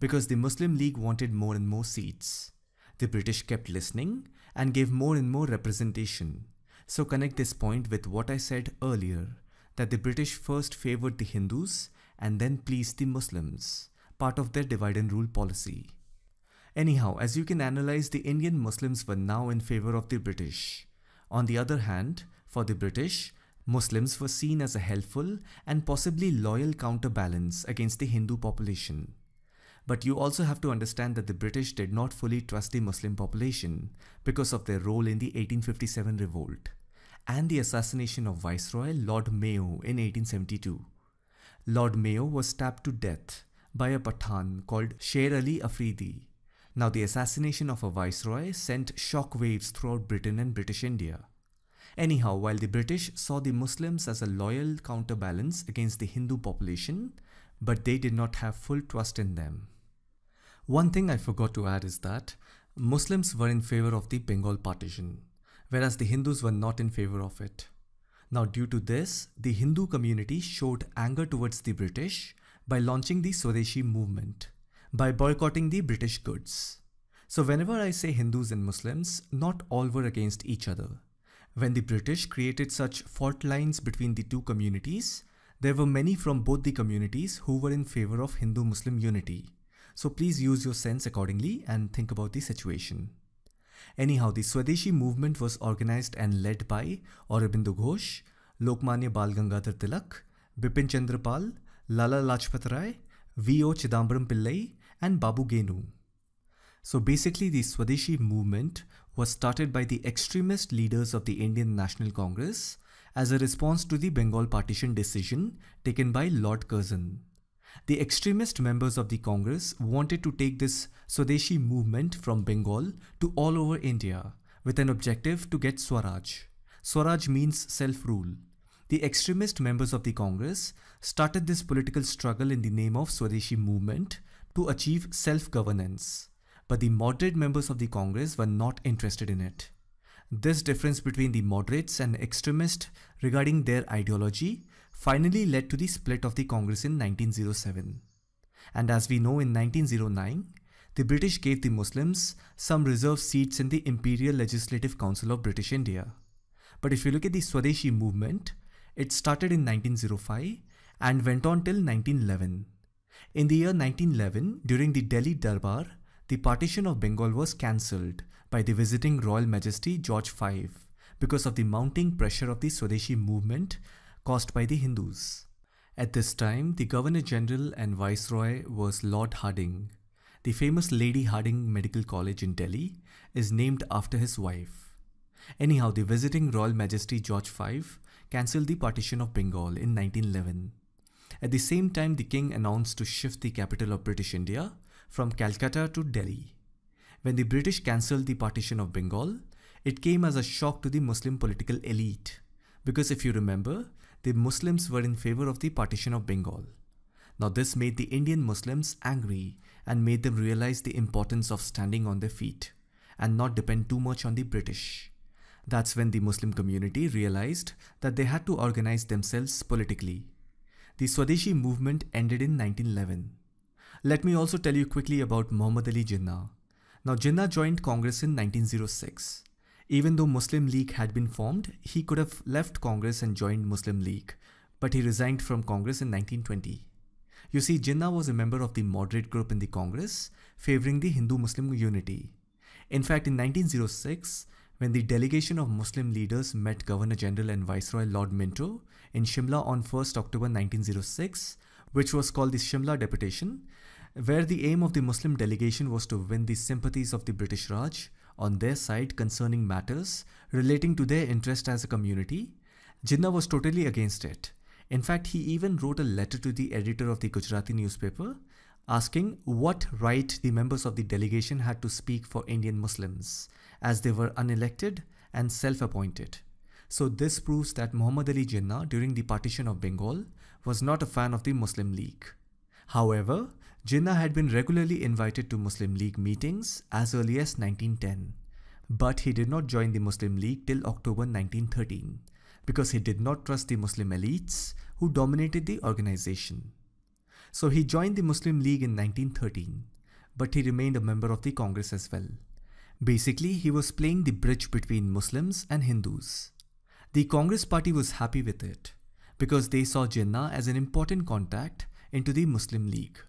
because the Muslim League wanted more and more seats. The British kept listening and gave more and more representation. So connect this point with what I said earlier that the British first favored the Hindus and then pleased the Muslims, part of their divide and rule policy. Anyhow, as you can analyze, the Indian Muslims were now in favor of the British. On the other hand, for the British, Muslims were seen as a helpful and possibly loyal counterbalance against the Hindu population. But you also have to understand that the British did not fully trust the Muslim population because of their role in the 1857 revolt and the assassination of Viceroy Lord Mayo in 1872. Lord Mayo was stabbed to death by a Pathan called Sher Ali Afridi. Now the assassination of a Viceroy sent shockwaves throughout Britain and British India. Anyhow, while the British saw the Muslims as a loyal counterbalance against the Hindu population, but they did not have full trust in them. One thing I forgot to add is that Muslims were in favor of the Bengal partition, whereas the Hindus were not in favor of it. Now, due to this, the Hindu community showed anger towards the British by launching the Swadeshi movement, by boycotting the British goods. So, whenever I say Hindus and Muslims, not all were against each other. When the British created such fault lines between the two communities, there were many from both the communities who were in favor of Hindu-Muslim unity. So please use your sense accordingly and think about the situation. Anyhow, the Swadeshi movement was organized and led by Aurobindo Ghosh, Lokmanya Bal Gangadhar Tilak, Bipin Chandra Pal, Lala Lajpat Rai, V.O. Chidambaram Pillai and Babu Genu. So basically the Swadeshi movement was started by the extremist leaders of the Indian National Congress as a response to the Bengal partition decision taken by Lord Curzon. The extremist members of the Congress wanted to take this Swadeshi movement from Bengal to all over India with an objective to get Swaraj. Swaraj means self-rule. The extremist members of the Congress started this political struggle in the name of Swadeshi movement to achieve self-governance but the moderate members of the Congress were not interested in it. This difference between the moderates and extremists regarding their ideology finally led to the split of the Congress in 1907. And as we know in 1909, the British gave the Muslims some reserved seats in the Imperial Legislative Council of British India. But if you look at the Swadeshi movement, it started in 1905 and went on till 1911. In the year 1911, during the Delhi Darbar, the partition of Bengal was cancelled by the visiting Royal Majesty George V because of the mounting pressure of the Swadeshi movement caused by the Hindus. At this time, the Governor General and Viceroy was Lord Harding. The famous Lady Harding Medical College in Delhi is named after his wife. Anyhow, the visiting Royal Majesty George V cancelled the partition of Bengal in 1911. At the same time, the king announced to shift the capital of British India from Calcutta to Delhi. When the British cancelled the partition of Bengal, it came as a shock to the Muslim political elite. Because if you remember, the Muslims were in favor of the partition of Bengal. Now this made the Indian Muslims angry and made them realize the importance of standing on their feet and not depend too much on the British. That's when the Muslim community realized that they had to organize themselves politically. The Swadeshi movement ended in 1911. Let me also tell you quickly about Muhammad Ali Jinnah. Now Jinnah joined Congress in 1906. Even though Muslim League had been formed, he could have left Congress and joined Muslim League, but he resigned from Congress in 1920. You see, Jinnah was a member of the moderate group in the Congress, favoring the Hindu-Muslim unity. In fact, in 1906, when the delegation of Muslim leaders met Governor General and Viceroy Lord Minto in Shimla on 1st October 1906, which was called the Shimla Deputation, where the aim of the Muslim delegation was to win the sympathies of the British Raj on their side concerning matters relating to their interest as a community, Jinnah was totally against it. In fact, he even wrote a letter to the editor of the Gujarati newspaper asking what right the members of the delegation had to speak for Indian Muslims, as they were unelected and self appointed. So, this proves that Muhammad Ali Jinnah during the partition of Bengal was not a fan of the Muslim League. However, Jinnah had been regularly invited to Muslim League meetings as early as 1910, but he did not join the Muslim League till October 1913 because he did not trust the Muslim elites who dominated the organization. So he joined the Muslim League in 1913, but he remained a member of the Congress as well. Basically, he was playing the bridge between Muslims and Hindus. The Congress party was happy with it because they saw Jinnah as an important contact into the Muslim League.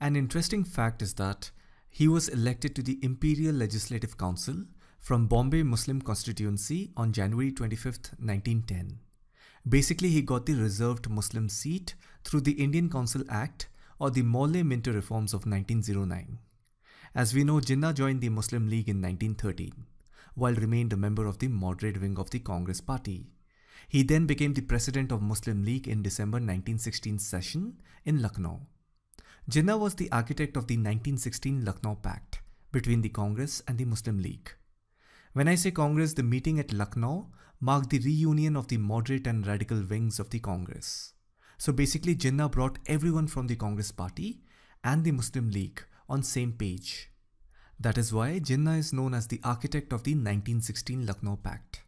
An interesting fact is that he was elected to the Imperial Legislative Council from Bombay Muslim constituency on January 25, 1910. Basically, he got the reserved Muslim seat through the Indian Council Act or the Morley Minter reforms of 1909. As we know, Jinnah joined the Muslim League in 1913, while remained a member of the moderate wing of the Congress Party. He then became the president of Muslim League in December 1916 session in Lucknow Jinnah was the architect of the 1916 Lucknow Pact between the Congress and the Muslim League. When I say Congress, the meeting at Lucknow marked the reunion of the moderate and radical wings of the Congress. So basically Jinnah brought everyone from the Congress party and the Muslim League on same page. That is why Jinnah is known as the architect of the 1916 Lucknow Pact.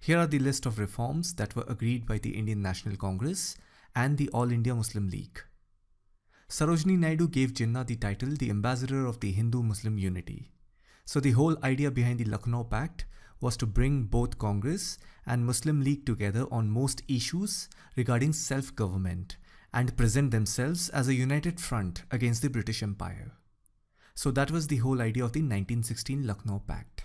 Here are the list of reforms that were agreed by the Indian National Congress and the All India Muslim League. Sarojini Naidu gave Jinnah the title the ambassador of the Hindu-Muslim unity. So the whole idea behind the Lucknow Pact was to bring both Congress and Muslim League together on most issues regarding self-government and present themselves as a united front against the British Empire. So that was the whole idea of the 1916 Lucknow Pact.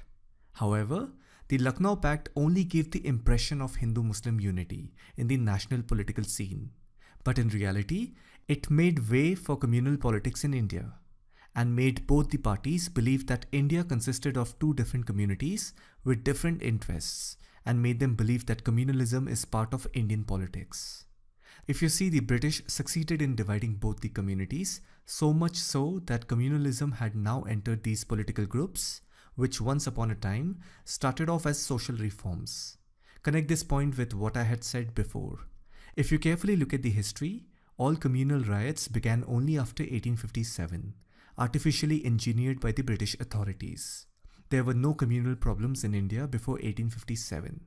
However, the Lucknow Pact only gave the impression of Hindu-Muslim unity in the national political scene. But in reality, it made way for communal politics in India and made both the parties believe that India consisted of two different communities with different interests and made them believe that communalism is part of Indian politics. If you see, the British succeeded in dividing both the communities, so much so that communalism had now entered these political groups, which once upon a time started off as social reforms. Connect this point with what I had said before. If you carefully look at the history, all communal riots began only after 1857, artificially engineered by the British authorities. There were no communal problems in India before 1857.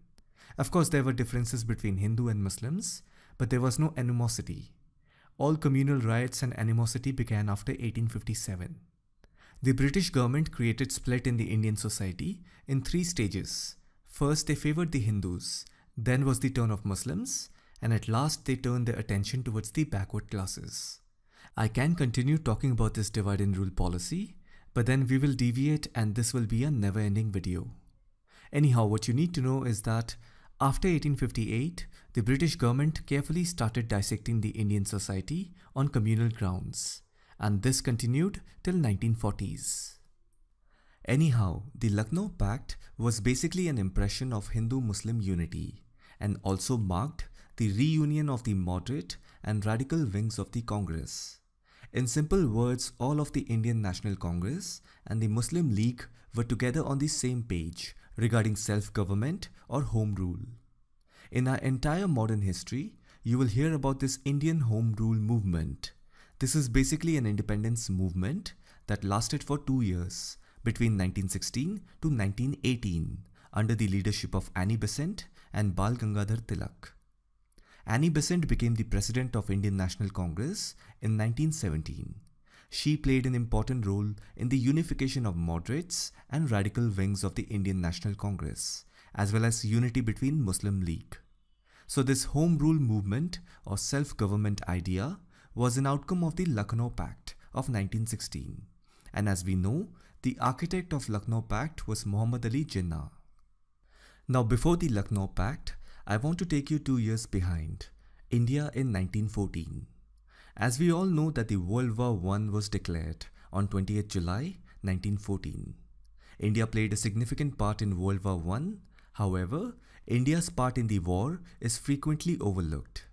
Of course, there were differences between Hindu and Muslims, but there was no animosity. All communal riots and animosity began after 1857. The British government created split in the Indian society in three stages. First, they favored the Hindus, then was the turn of Muslims, and at last they turn their attention towards the backward classes. I can continue talking about this divide and rule policy, but then we will deviate and this will be a never-ending video. Anyhow, what you need to know is that after 1858, the British government carefully started dissecting the Indian society on communal grounds, and this continued till 1940s. Anyhow, the Lucknow Pact was basically an impression of Hindu-Muslim unity and also marked the reunion of the moderate and radical wings of the Congress. In simple words, all of the Indian National Congress and the Muslim League were together on the same page regarding self-government or home rule. In our entire modern history, you will hear about this Indian Home Rule movement. This is basically an independence movement that lasted for two years, between 1916 to 1918, under the leadership of Annie Besant and Bal Gangadhar Tilak. Annie Besant became the president of Indian National Congress in 1917. She played an important role in the unification of moderates and radical wings of the Indian National Congress, as well as unity between Muslim League. So this home rule movement or self-government idea was an outcome of the Lucknow Pact of 1916. And as we know, the architect of Lucknow Pact was Muhammad Ali Jinnah. Now before the Lucknow Pact, I want to take you two years behind, India in 1914. As we all know that the World War I was declared on 28 July 1914. India played a significant part in World War I, however, India's part in the war is frequently overlooked.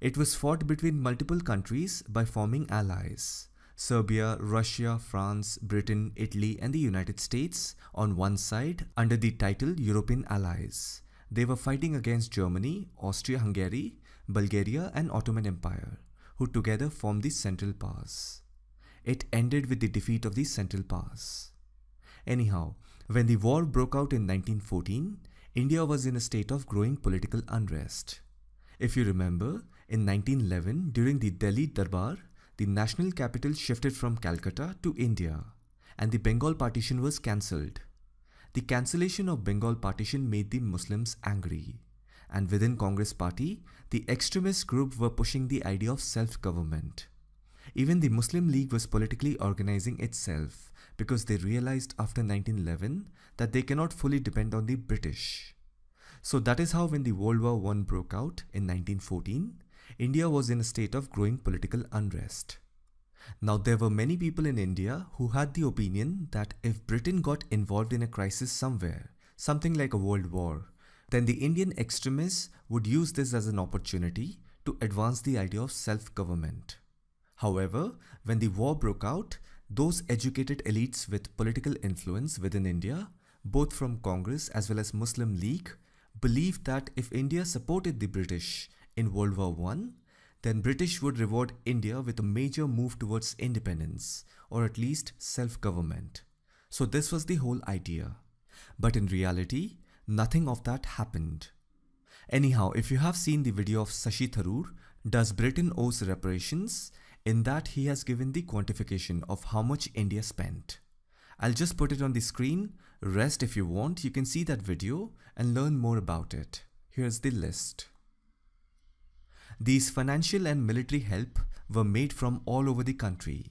It was fought between multiple countries by forming allies. Serbia, Russia, France, Britain, Italy and the United States on one side under the title European Allies they were fighting against Germany, Austria-Hungary, Bulgaria and Ottoman Empire, who together formed the Central Pass. It ended with the defeat of the Central Pass. Anyhow, when the war broke out in 1914, India was in a state of growing political unrest. If you remember, in 1911, during the Delhi Darbar, the national capital shifted from Calcutta to India, and the Bengal partition was cancelled. The cancellation of Bengal partition made the Muslims angry. And within Congress party, the extremist group were pushing the idea of self-government. Even the Muslim League was politically organizing itself because they realized after 1911 that they cannot fully depend on the British. So that is how when the World War I broke out in 1914, India was in a state of growing political unrest. Now, there were many people in India who had the opinion that if Britain got involved in a crisis somewhere, something like a world war, then the Indian extremists would use this as an opportunity to advance the idea of self government. However, when the war broke out, those educated elites with political influence within India, both from Congress as well as Muslim League, believed that if India supported the British in World War I, then British would reward India with a major move towards independence or at least self-government. So this was the whole idea. But in reality, nothing of that happened. Anyhow, if you have seen the video of Sashi Tharoor, Does Britain Owes Reparations? In that he has given the quantification of how much India spent. I'll just put it on the screen, rest if you want, you can see that video and learn more about it. Here's the list. These financial and military help were made from all over the country.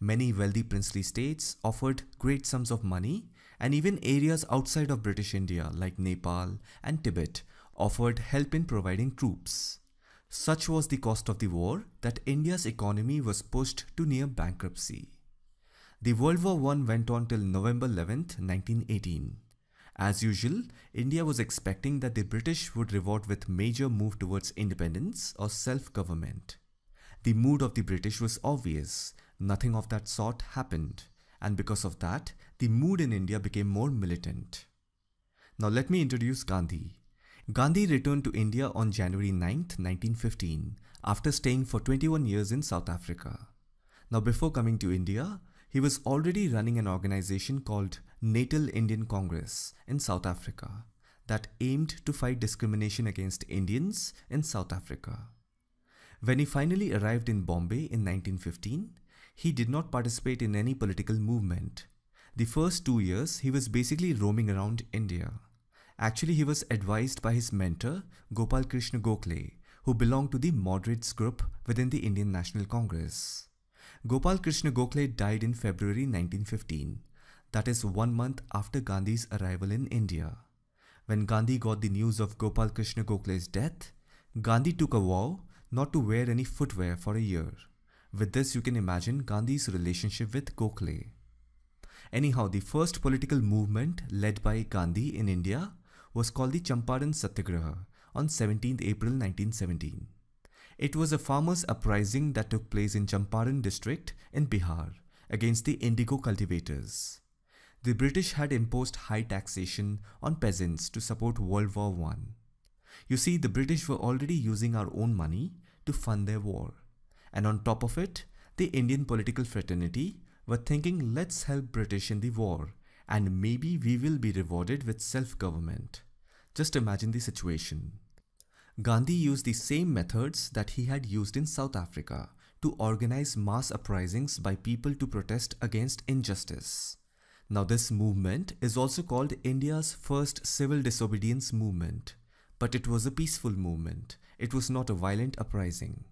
Many wealthy princely states offered great sums of money and even areas outside of British India like Nepal and Tibet offered help in providing troops. Such was the cost of the war that India's economy was pushed to near bankruptcy. The World War I went on till November 11, 1918. As usual, India was expecting that the British would reward with major move towards independence or self-government. The mood of the British was obvious, nothing of that sort happened and because of that, the mood in India became more militant. Now let me introduce Gandhi. Gandhi returned to India on January 9, 1915 after staying for 21 years in South Africa. Now before coming to India, he was already running an organization called Natal Indian Congress in South Africa that aimed to fight discrimination against Indians in South Africa. When he finally arrived in Bombay in 1915, he did not participate in any political movement. The first two years, he was basically roaming around India. Actually, he was advised by his mentor, Gopal Krishna Gokhale, who belonged to the moderates group within the Indian National Congress. Gopal Krishna Gokhale died in February 1915 that is one month after Gandhi's arrival in India. When Gandhi got the news of Gopal Krishna Gokhale's death, Gandhi took a vow not to wear any footwear for a year. With this, you can imagine Gandhi's relationship with Gokhale. Anyhow, the first political movement led by Gandhi in India was called the Champaran Satyagraha on 17 April 1917. It was a farmers' uprising that took place in Champaran district in Bihar against the indigo cultivators. The British had imposed high taxation on peasants to support World War I. You see, the British were already using our own money to fund their war. And on top of it, the Indian political fraternity were thinking let's help British in the war and maybe we will be rewarded with self-government. Just imagine the situation. Gandhi used the same methods that he had used in South Africa to organize mass uprisings by people to protest against injustice. Now this movement is also called India's first civil disobedience movement, but it was a peaceful movement. It was not a violent uprising.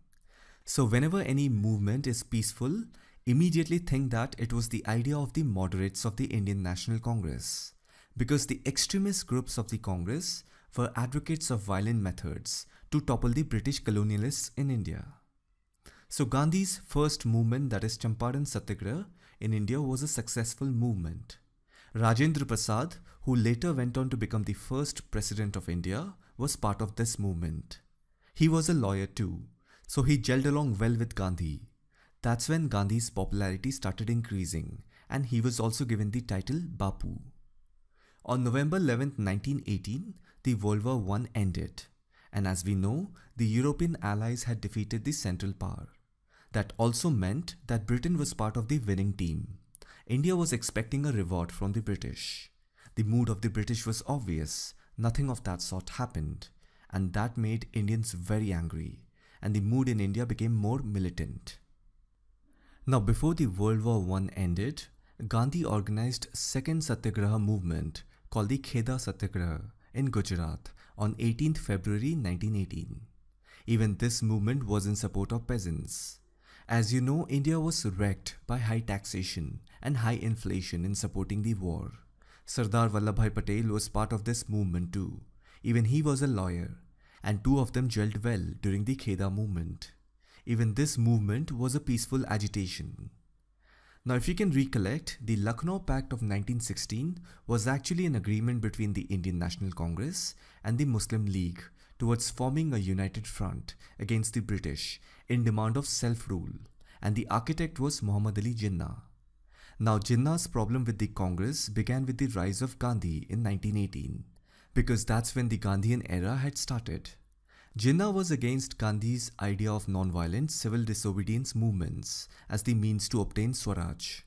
So whenever any movement is peaceful, immediately think that it was the idea of the moderates of the Indian National Congress. Because the extremist groups of the Congress were advocates of violent methods to topple the British colonialists in India. So Gandhi's first movement that is Champaran Satyagraha in India was a successful movement. Rajendra Prasad, who later went on to become the first president of India, was part of this movement. He was a lawyer too, so he gelled along well with Gandhi. That's when Gandhi's popularity started increasing and he was also given the title Bapu. On November 11, 1918, the World War I ended and as we know, the European allies had defeated the Central Power. That also meant that Britain was part of the winning team. India was expecting a reward from the British. The mood of the British was obvious, nothing of that sort happened, and that made Indians very angry, and the mood in India became more militant. Now before the World War I ended, Gandhi organized second Satyagraha movement called the Kheda Satyagraha in Gujarat on 18 February 1918. Even this movement was in support of peasants. As you know, India was wrecked by high taxation and high inflation in supporting the war. Sardar Vallabhai Patel was part of this movement too. Even he was a lawyer, and two of them gelled well during the Kheda movement. Even this movement was a peaceful agitation. Now, if you can recollect, the Lucknow Pact of 1916 was actually an agreement between the Indian National Congress and the Muslim League towards forming a united front against the British in demand of self-rule and the architect was Muhammad Ali Jinnah. Now Jinnah's problem with the Congress began with the rise of Gandhi in 1918 because that's when the Gandhian era had started. Jinnah was against Gandhi's idea of non-violent civil disobedience movements as the means to obtain Swaraj.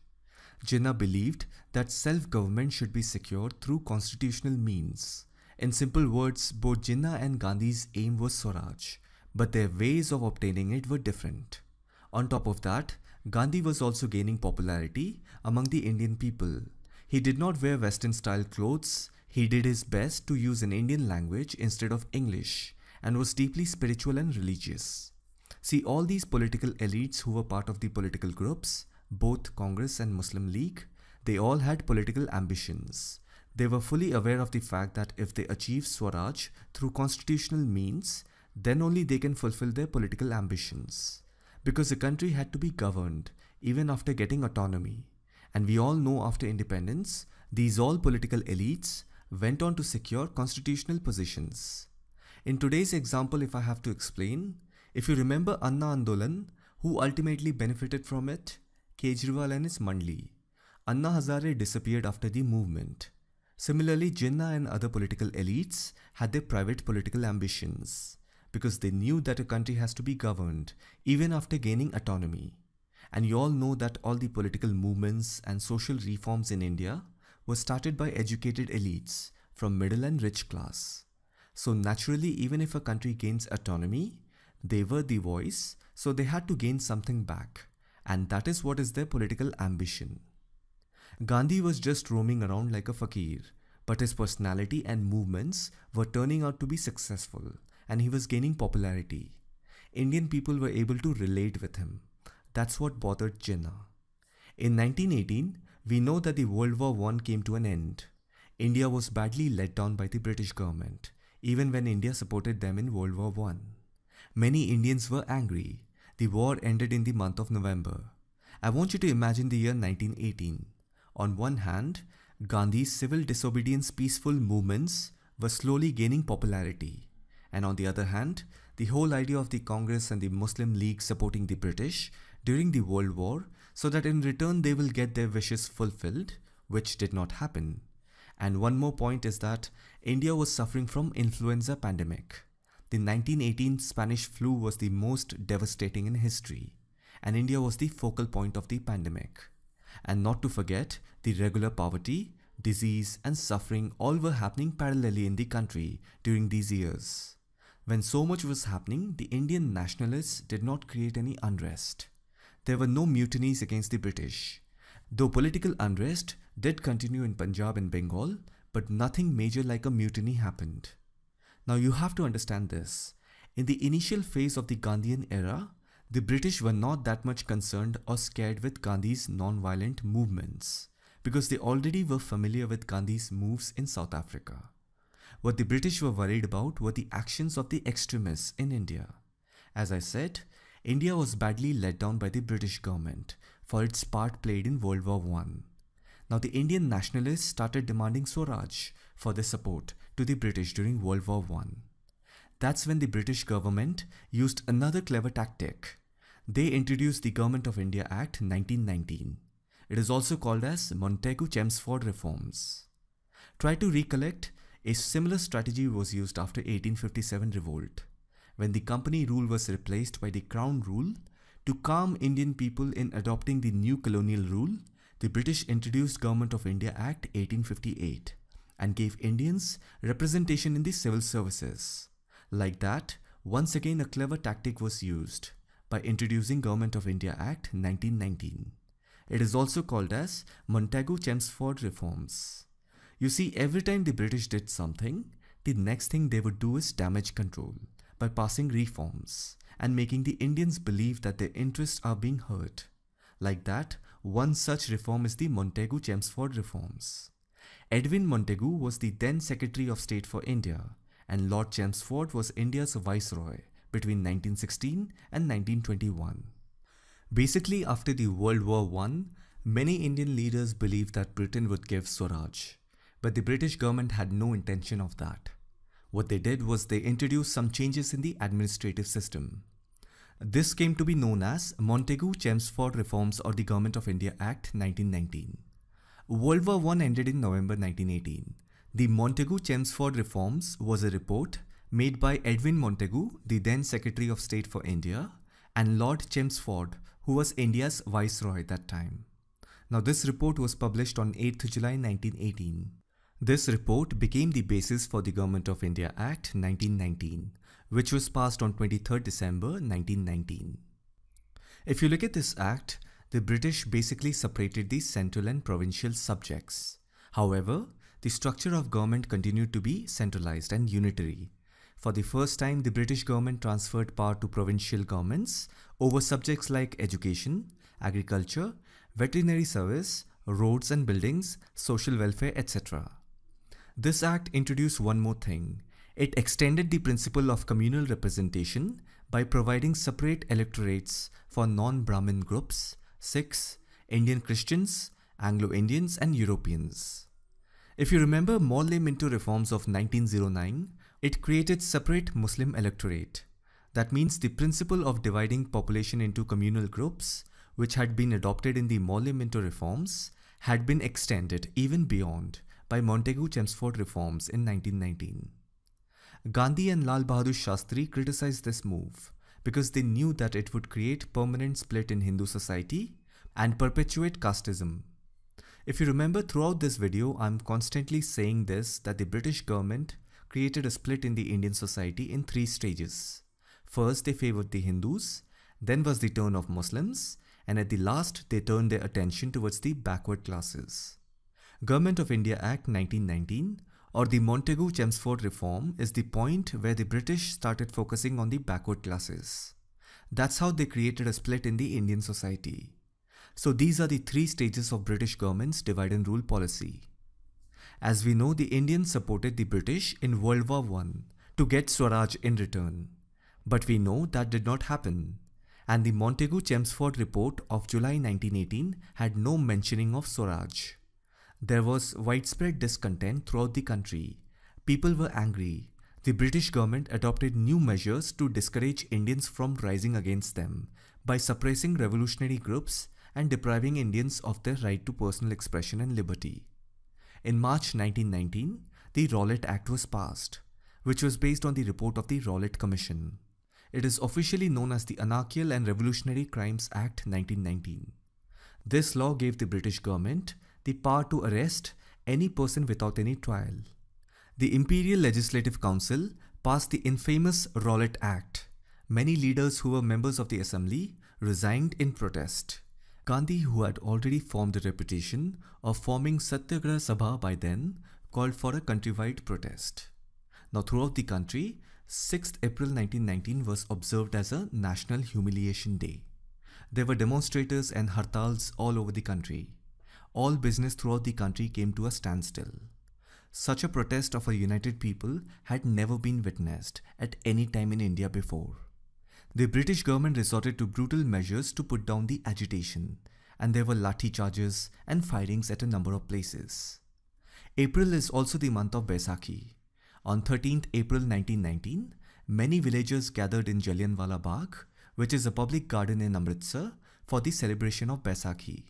Jinnah believed that self-government should be secured through constitutional means. In simple words, both Jinnah and Gandhi's aim was Swaraj, but their ways of obtaining it were different. On top of that, Gandhi was also gaining popularity among the Indian people. He did not wear Western style clothes, he did his best to use an Indian language instead of English and was deeply spiritual and religious. See, all these political elites who were part of the political groups, both Congress and Muslim League, they all had political ambitions. They were fully aware of the fact that if they achieved Swaraj through constitutional means, then only they can fulfill their political ambitions. Because the country had to be governed even after getting autonomy. And we all know after independence, these all political elites went on to secure constitutional positions. In today's example, if I have to explain, if you remember Anna Andolan, who ultimately benefited from it? Kejriwal and his Mandli. Anna Hazare disappeared after the movement. Similarly, Jinnah and other political elites had their private political ambitions because they knew that a country has to be governed even after gaining autonomy. And you all know that all the political movements and social reforms in India were started by educated elites from middle and rich class. So naturally, even if a country gains autonomy, they were the voice, so they had to gain something back. And that is what is their political ambition. Gandhi was just roaming around like a fakir, but his personality and movements were turning out to be successful and he was gaining popularity. Indian people were able to relate with him. That's what bothered Jinnah. In 1918, we know that the World War I came to an end. India was badly let down by the British government, even when India supported them in World War I. Many Indians were angry. The war ended in the month of November. I want you to imagine the year 1918. On one hand, Gandhi's civil disobedience peaceful movements were slowly gaining popularity. And on the other hand, the whole idea of the Congress and the Muslim League supporting the British during the World War so that in return they will get their wishes fulfilled, which did not happen. And one more point is that India was suffering from influenza pandemic. The 1918 Spanish flu was the most devastating in history, and India was the focal point of the pandemic. And not to forget, the regular poverty, disease and suffering all were happening parallelly in the country during these years. When so much was happening, the Indian nationalists did not create any unrest. There were no mutinies against the British. Though political unrest did continue in Punjab and Bengal, but nothing major like a mutiny happened. Now you have to understand this. In the initial phase of the Gandhian era, the British were not that much concerned or scared with Gandhi's non-violent movements because they already were familiar with Gandhi's moves in South Africa. What the British were worried about were the actions of the extremists in India. As I said, India was badly let down by the British government for its part played in World War I. Now the Indian nationalists started demanding Swaraj for their support to the British during World War I. That's when the British government used another clever tactic. They introduced the Government of India Act 1919. It is also called as Montagu-Chelmsford reforms. Try to recollect a similar strategy was used after 1857 revolt, when the company rule was replaced by the crown rule. To calm Indian people in adopting the new colonial rule, the British introduced Government of India Act 1858 and gave Indians representation in the civil services. Like that, once again a clever tactic was used by introducing Government of India Act 1919. It is also called as Montagu-Chelmsford reforms. You see, every time the British did something, the next thing they would do is damage control by passing reforms and making the Indians believe that their interests are being hurt. Like that, one such reform is the Montagu Chelmsford reforms. Edwin Montagu was the then Secretary of State for India, and Lord Chelmsford was India's Viceroy between 1916 and 1921. Basically, after the World War I, many Indian leaders believed that Britain would give Swaraj, but the British government had no intention of that. What they did was they introduced some changes in the administrative system. This came to be known as Montagu Chelmsford Reforms or the Government of India Act 1919. World War I ended in November 1918. The Montagu Chelmsford Reforms was a report made by Edwin Montagu, the then Secretary of State for India, and Lord Chelmsford, who was India's Viceroy at that time. Now, this report was published on 8th July 1918. This report became the basis for the Government of India Act 1919, which was passed on 23 December 1919. If you look at this act, the British basically separated the central and provincial subjects. However, the structure of government continued to be centralized and unitary. For the first time, the British government transferred power to provincial governments over subjects like education, agriculture, veterinary service, roads and buildings, social welfare, etc. This act introduced one more thing. It extended the principle of communal representation by providing separate electorates for non-Brahmin groups, Sikhs, Indian Christians, Anglo-Indians and Europeans. If you remember Morley Minto reforms of 1909, it created separate Muslim electorate. That means the principle of dividing population into communal groups, which had been adopted in the Morley Minto reforms, had been extended even beyond by Montagu Chelmsford reforms in 1919. Gandhi and Lal Bahadur Shastri criticized this move because they knew that it would create permanent split in Hindu society and perpetuate casteism. If you remember throughout this video, I'm constantly saying this that the British government created a split in the Indian society in three stages. First, they favored the Hindus, then was the turn of Muslims, and at the last, they turned their attention towards the backward classes. Government of India Act 1919 or the Montagu Chelmsford reform is the point where the British started focusing on the backward classes. That's how they created a split in the Indian society. So these are the three stages of British government's divide and rule policy. As we know, the Indians supported the British in World War I to get Swaraj in return. But we know that did not happen. And the Montagu Chelmsford report of July 1918 had no mentioning of Swaraj. There was widespread discontent throughout the country. People were angry. The British government adopted new measures to discourage Indians from rising against them by suppressing revolutionary groups and depriving Indians of their right to personal expression and liberty. In March 1919, the Rowlatt Act was passed, which was based on the report of the Rowlatt Commission. It is officially known as the Anarchical and Revolutionary Crimes Act 1919. This law gave the British government the power to arrest any person without any trial. The Imperial Legislative Council passed the infamous Rowlatt Act. Many leaders who were members of the assembly resigned in protest. Gandhi, who had already formed the reputation of forming Satyagraha Sabha by then, called for a countrywide protest. Now, throughout the country, 6th April 1919 was observed as a National Humiliation Day. There were demonstrators and hartals all over the country all business throughout the country came to a standstill. Such a protest of a united people had never been witnessed at any time in India before. The British government resorted to brutal measures to put down the agitation, and there were lathi charges and firings at a number of places. April is also the month of Baisakhi. On 13th April 1919, many villagers gathered in Jallianwala Bagh, which is a public garden in Amritsar, for the celebration of Baisakhi.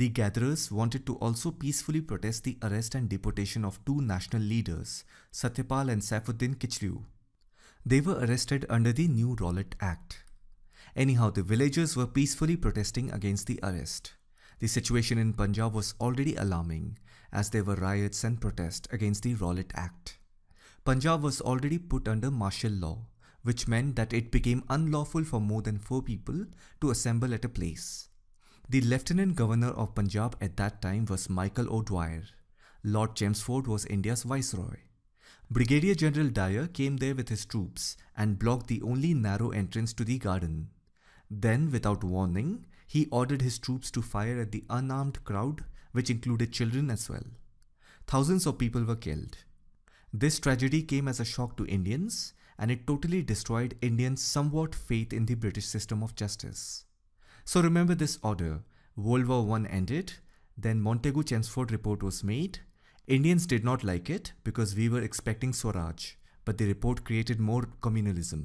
The gatherers wanted to also peacefully protest the arrest and deportation of two national leaders, Satyapal and Saifuddin Kichliu. They were arrested under the new Rowlatt Act. Anyhow, the villagers were peacefully protesting against the arrest. The situation in Punjab was already alarming as there were riots and protests against the Rowlatt Act. Punjab was already put under martial law, which meant that it became unlawful for more than four people to assemble at a place. The Lieutenant Governor of Punjab at that time was Michael O'Dwyer. Lord Chelmsford was India's viceroy. Brigadier General Dyer came there with his troops and blocked the only narrow entrance to the garden. Then, without warning, he ordered his troops to fire at the unarmed crowd, which included children as well. Thousands of people were killed. This tragedy came as a shock to Indians and it totally destroyed Indians' somewhat faith in the British system of justice. So remember this order. World War I ended, then Montagu Chelmsford report was made. Indians did not like it because we were expecting Swaraj, but the report created more communalism.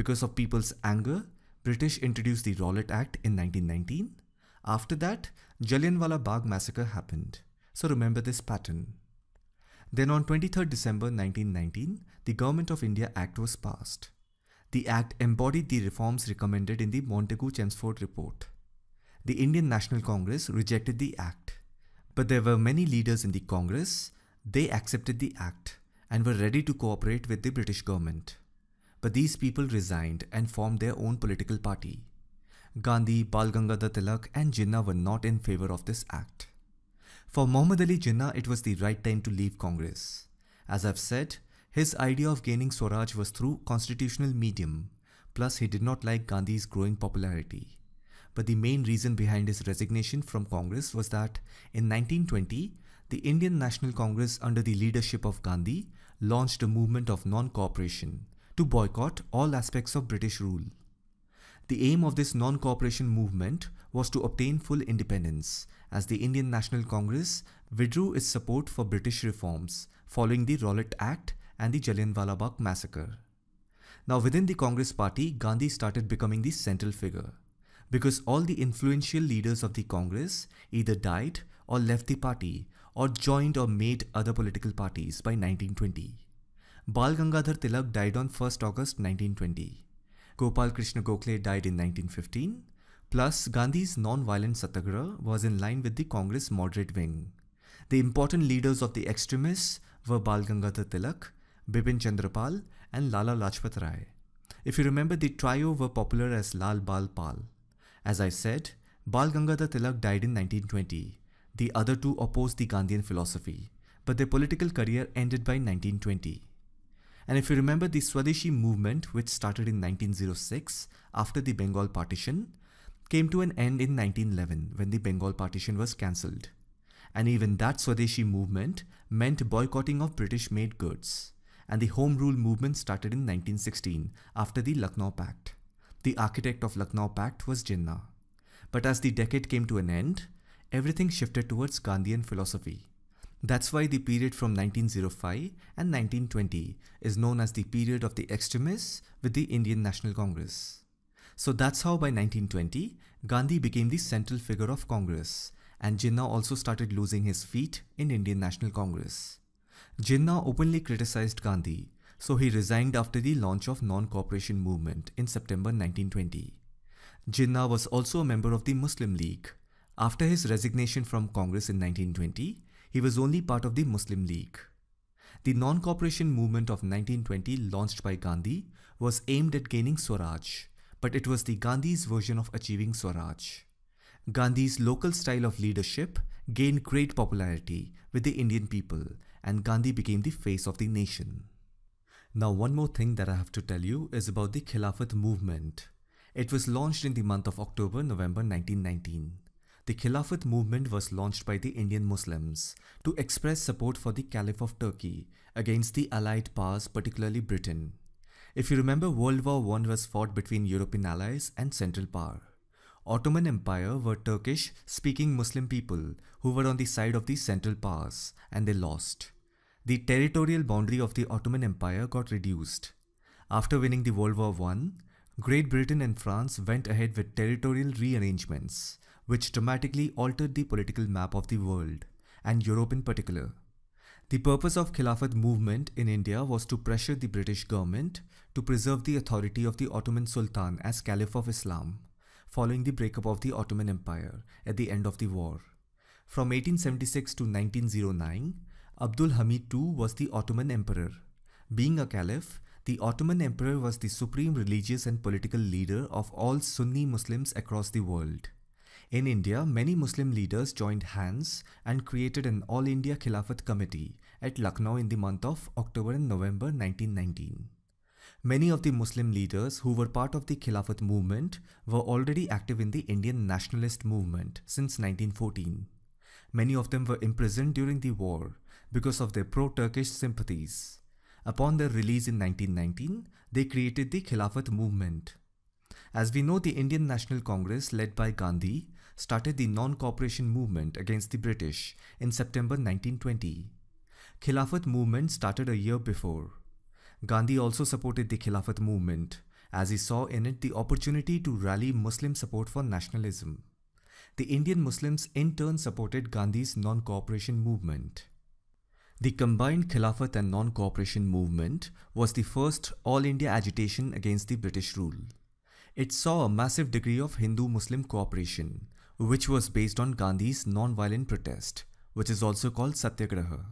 Because of people's anger, British introduced the Rowlatt Act in 1919. After that, Jallianwala Bagh massacre happened. So remember this pattern. Then on 23rd December 1919, the Government of India Act was passed. The Act embodied the reforms recommended in the Montagu Chelmsford Report. The Indian National Congress rejected the Act. But there were many leaders in the Congress, they accepted the Act and were ready to cooperate with the British government. But these people resigned and formed their own political party. Gandhi, Bal Gangadhar Tilak and Jinnah were not in favor of this act. For Muhammad Ali Jinnah, it was the right time to leave Congress. As I've said, his idea of gaining Swaraj was through constitutional medium, plus he did not like Gandhi's growing popularity. But the main reason behind his resignation from Congress was that in 1920, the Indian National Congress under the leadership of Gandhi launched a movement of non-cooperation to boycott all aspects of British rule. The aim of this non-cooperation movement was to obtain full independence as the Indian National Congress withdrew its support for British reforms following the Rowlatt Act and the Jallianwala Bagh massacre. Now within the Congress party, Gandhi started becoming the central figure because all the influential leaders of the Congress either died or left the party or joined or made other political parties by 1920. Bal Gangadhar Tilak died on 1st August 1920. Gopal Krishna Gokhale died in 1915. Plus, Gandhi's non-violent satyagraha was in line with the Congress moderate wing. The important leaders of the extremists were Bal Gangadhar Tilak, Bipin Chandrapal, and Lala Lajpat Rai. If you remember, the trio were popular as Lal Bal Pal. As I said, Bal Gangadhar Tilak died in 1920. The other two opposed the Gandhian philosophy, but their political career ended by 1920. And if you remember the Swadeshi movement, which started in 1906 after the Bengal partition, came to an end in 1911 when the Bengal partition was cancelled. And even that Swadeshi movement meant boycotting of British made goods and the Home Rule movement started in 1916 after the Lucknow Pact. The architect of Lucknow Pact was Jinnah. But as the decade came to an end, everything shifted towards Gandhian philosophy. That's why the period from 1905 and 1920 is known as the period of the extremists with the Indian National Congress. So that's how by 1920, Gandhi became the central figure of Congress and Jinnah also started losing his feet in Indian National Congress. Jinnah openly criticized Gandhi, so he resigned after the launch of non-cooperation movement in September 1920. Jinnah was also a member of the Muslim League. After his resignation from Congress in 1920, he was only part of the Muslim League. The non-cooperation movement of 1920 launched by Gandhi was aimed at gaining Swaraj, but it was the Gandhi's version of achieving Swaraj. Gandhi's local style of leadership gained great popularity with the Indian people and Gandhi became the face of the nation. Now one more thing that I have to tell you is about the Khilafat movement. It was launched in the month of October, November 1919. The Khilafat movement was launched by the Indian Muslims to express support for the Caliph of Turkey against the Allied powers, particularly Britain. If you remember, World War I was fought between European allies and Central Power. Ottoman Empire were Turkish-speaking Muslim people who were on the side of the Central Powers and they lost the territorial boundary of the Ottoman Empire got reduced. After winning the World War I, Great Britain and France went ahead with territorial rearrangements, which dramatically altered the political map of the world, and Europe in particular. The purpose of Khilafat movement in India was to pressure the British government to preserve the authority of the Ottoman Sultan as Caliph of Islam, following the breakup of the Ottoman Empire at the end of the war. From 1876 to 1909, Abdul Hamid II was the Ottoman emperor. Being a caliph, the Ottoman emperor was the supreme religious and political leader of all Sunni Muslims across the world. In India, many Muslim leaders joined hands and created an All India Khilafat Committee at Lucknow in the month of October and November 1919. Many of the Muslim leaders who were part of the Khilafat movement were already active in the Indian nationalist movement since 1914. Many of them were imprisoned during the war because of their pro-Turkish sympathies. Upon their release in 1919, they created the Khilafat movement. As we know, the Indian National Congress, led by Gandhi, started the non-cooperation movement against the British in September 1920. Khilafat movement started a year before. Gandhi also supported the Khilafat movement, as he saw in it the opportunity to rally Muslim support for nationalism. The Indian Muslims in turn supported Gandhi's non-cooperation movement. The combined Khilafat and non-cooperation movement was the first all-India agitation against the British rule. It saw a massive degree of Hindu-Muslim cooperation, which was based on Gandhi's non-violent protest, which is also called Satyagraha.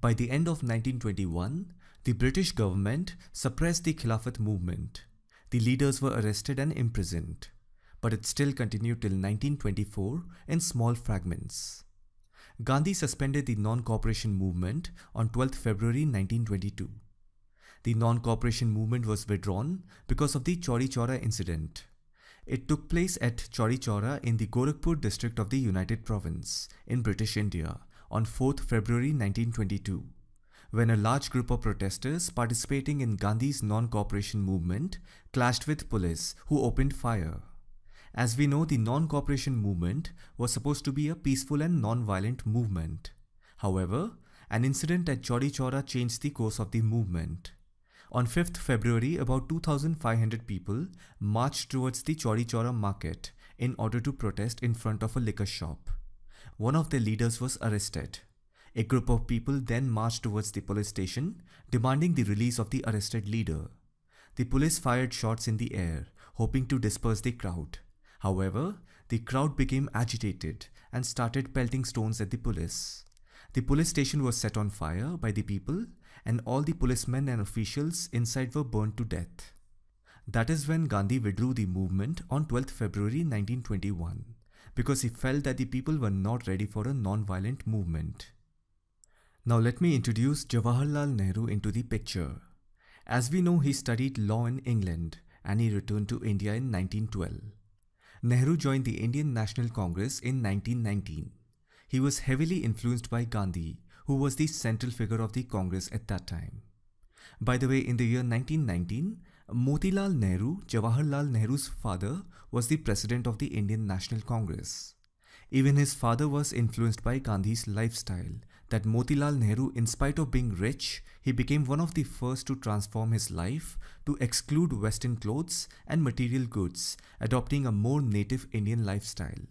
By the end of 1921, the British government suppressed the Khilafat movement. The leaders were arrested and imprisoned, but it still continued till 1924 in small fragments. Gandhi suspended the non-cooperation movement on 12 February 1922. The non-cooperation movement was withdrawn because of the Chauri Chora incident. It took place at Chauri Chora in the Gorakhpur district of the United Province in British India on 4 February 1922 when a large group of protesters participating in Gandhi's non-cooperation movement clashed with police who opened fire. As we know, the non-cooperation movement was supposed to be a peaceful and non-violent movement. However, an incident at Chauri Chora changed the course of the movement. On 5th February, about 2,500 people marched towards the Chauri Chora market in order to protest in front of a liquor shop. One of their leaders was arrested. A group of people then marched towards the police station, demanding the release of the arrested leader. The police fired shots in the air, hoping to disperse the crowd. However, the crowd became agitated and started pelting stones at the police. The police station was set on fire by the people and all the policemen and officials inside were burned to death. That is when Gandhi withdrew the movement on 12 February 1921 because he felt that the people were not ready for a non-violent movement. Now let me introduce Jawaharlal Nehru into the picture. As we know he studied law in England and he returned to India in 1912. Nehru joined the Indian National Congress in 1919. He was heavily influenced by Gandhi, who was the central figure of the Congress at that time. By the way, in the year 1919, Motilal Nehru, Jawaharlal Nehru's father, was the president of the Indian National Congress. Even his father was influenced by Gandhi's lifestyle that Motilal Nehru, in spite of being rich, he became one of the first to transform his life to exclude Western clothes and material goods, adopting a more native Indian lifestyle.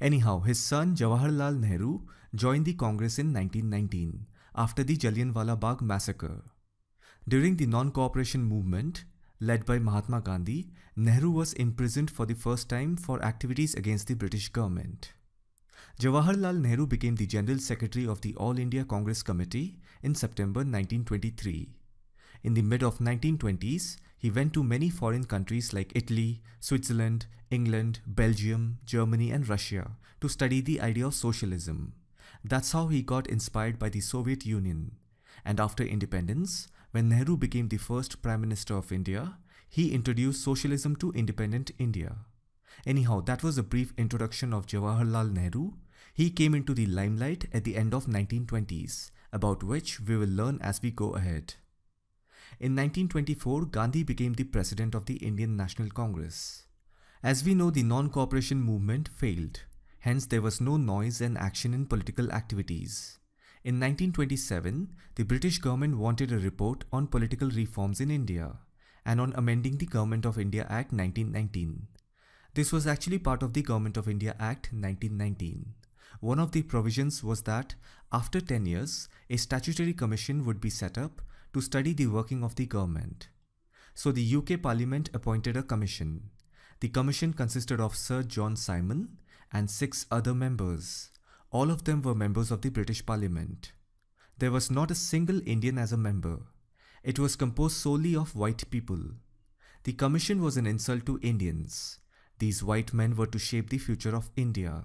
Anyhow, his son Jawaharlal Nehru joined the Congress in 1919 after the Jallianwala Bagh massacre. During the non-cooperation movement, led by Mahatma Gandhi, Nehru was imprisoned for the first time for activities against the British government. Jawaharlal Nehru became the General Secretary of the All India Congress Committee in September 1923. In the mid of 1920s, he went to many foreign countries like Italy, Switzerland, England, Belgium, Germany and Russia to study the idea of socialism. That's how he got inspired by the Soviet Union. And after independence, when Nehru became the first Prime Minister of India, he introduced socialism to independent India. Anyhow, that was a brief introduction of Jawaharlal Nehru he came into the limelight at the end of 1920s, about which we will learn as we go ahead. In 1924, Gandhi became the president of the Indian National Congress. As we know, the non-cooperation movement failed. Hence, there was no noise and action in political activities. In 1927, the British government wanted a report on political reforms in India and on amending the Government of India Act 1919. This was actually part of the Government of India Act 1919. One of the provisions was that after 10 years, a statutory commission would be set up to study the working of the government. So the UK Parliament appointed a commission. The commission consisted of Sir John Simon and six other members. All of them were members of the British Parliament. There was not a single Indian as a member. It was composed solely of white people. The commission was an insult to Indians. These white men were to shape the future of India.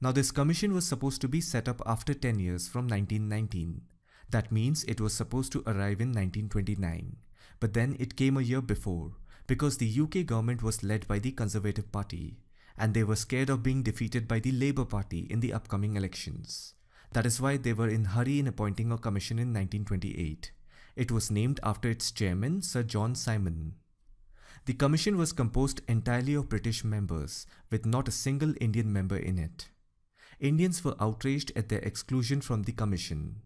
Now this commission was supposed to be set up after 10 years from 1919. That means it was supposed to arrive in 1929. But then it came a year before, because the UK government was led by the Conservative Party, and they were scared of being defeated by the Labour Party in the upcoming elections. That is why they were in hurry in appointing a commission in 1928. It was named after its chairman, Sir John Simon. The commission was composed entirely of British members, with not a single Indian member in it. Indians were outraged at their exclusion from the commission.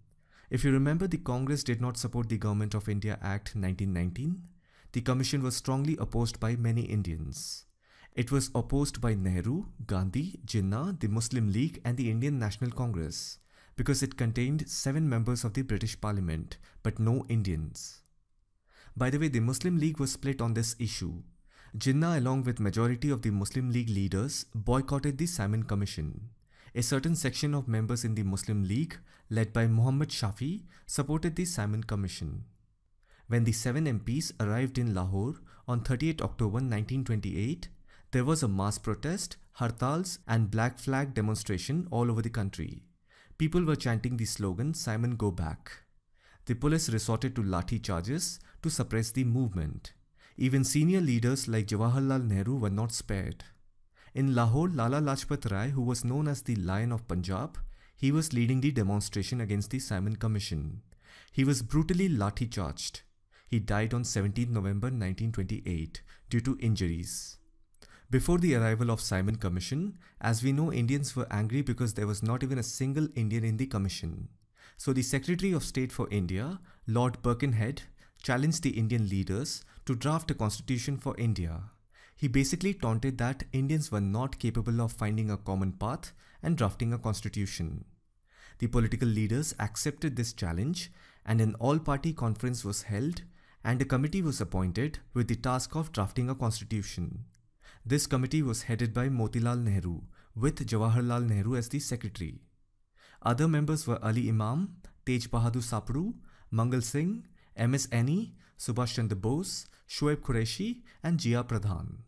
If you remember, the Congress did not support the Government of India Act 1919. The commission was strongly opposed by many Indians. It was opposed by Nehru, Gandhi, Jinnah, the Muslim League and the Indian National Congress because it contained seven members of the British Parliament, but no Indians. By the way, the Muslim League was split on this issue. Jinnah along with majority of the Muslim League leaders boycotted the Simon Commission. A certain section of members in the Muslim League, led by Muhammad Shafi, supported the Simon Commission. When the seven MPs arrived in Lahore on 38 October 1928, there was a mass protest, hartals and black flag demonstration all over the country. People were chanting the slogan Simon go back. The police resorted to lathi charges to suppress the movement. Even senior leaders like Jawaharlal Nehru were not spared. In Lahore, Lala Lajpat Rai, who was known as the Lion of Punjab, he was leading the demonstration against the Simon Commission. He was brutally lathi charged. He died on 17 November 1928 due to injuries. Before the arrival of Simon Commission, as we know Indians were angry because there was not even a single Indian in the commission. So the Secretary of State for India, Lord Birkenhead, challenged the Indian leaders to draft a constitution for India. He basically taunted that Indians were not capable of finding a common path and drafting a constitution. The political leaders accepted this challenge and an all-party conference was held and a committee was appointed with the task of drafting a constitution. This committee was headed by Motilal Nehru with Jawaharlal Nehru as the secretary. Other members were Ali Imam, Tej Bahadur Sapru, Mangal Singh, M.S. Annie, Subhash Chandra Bose, Shoaib Qureshi and Jia Pradhan.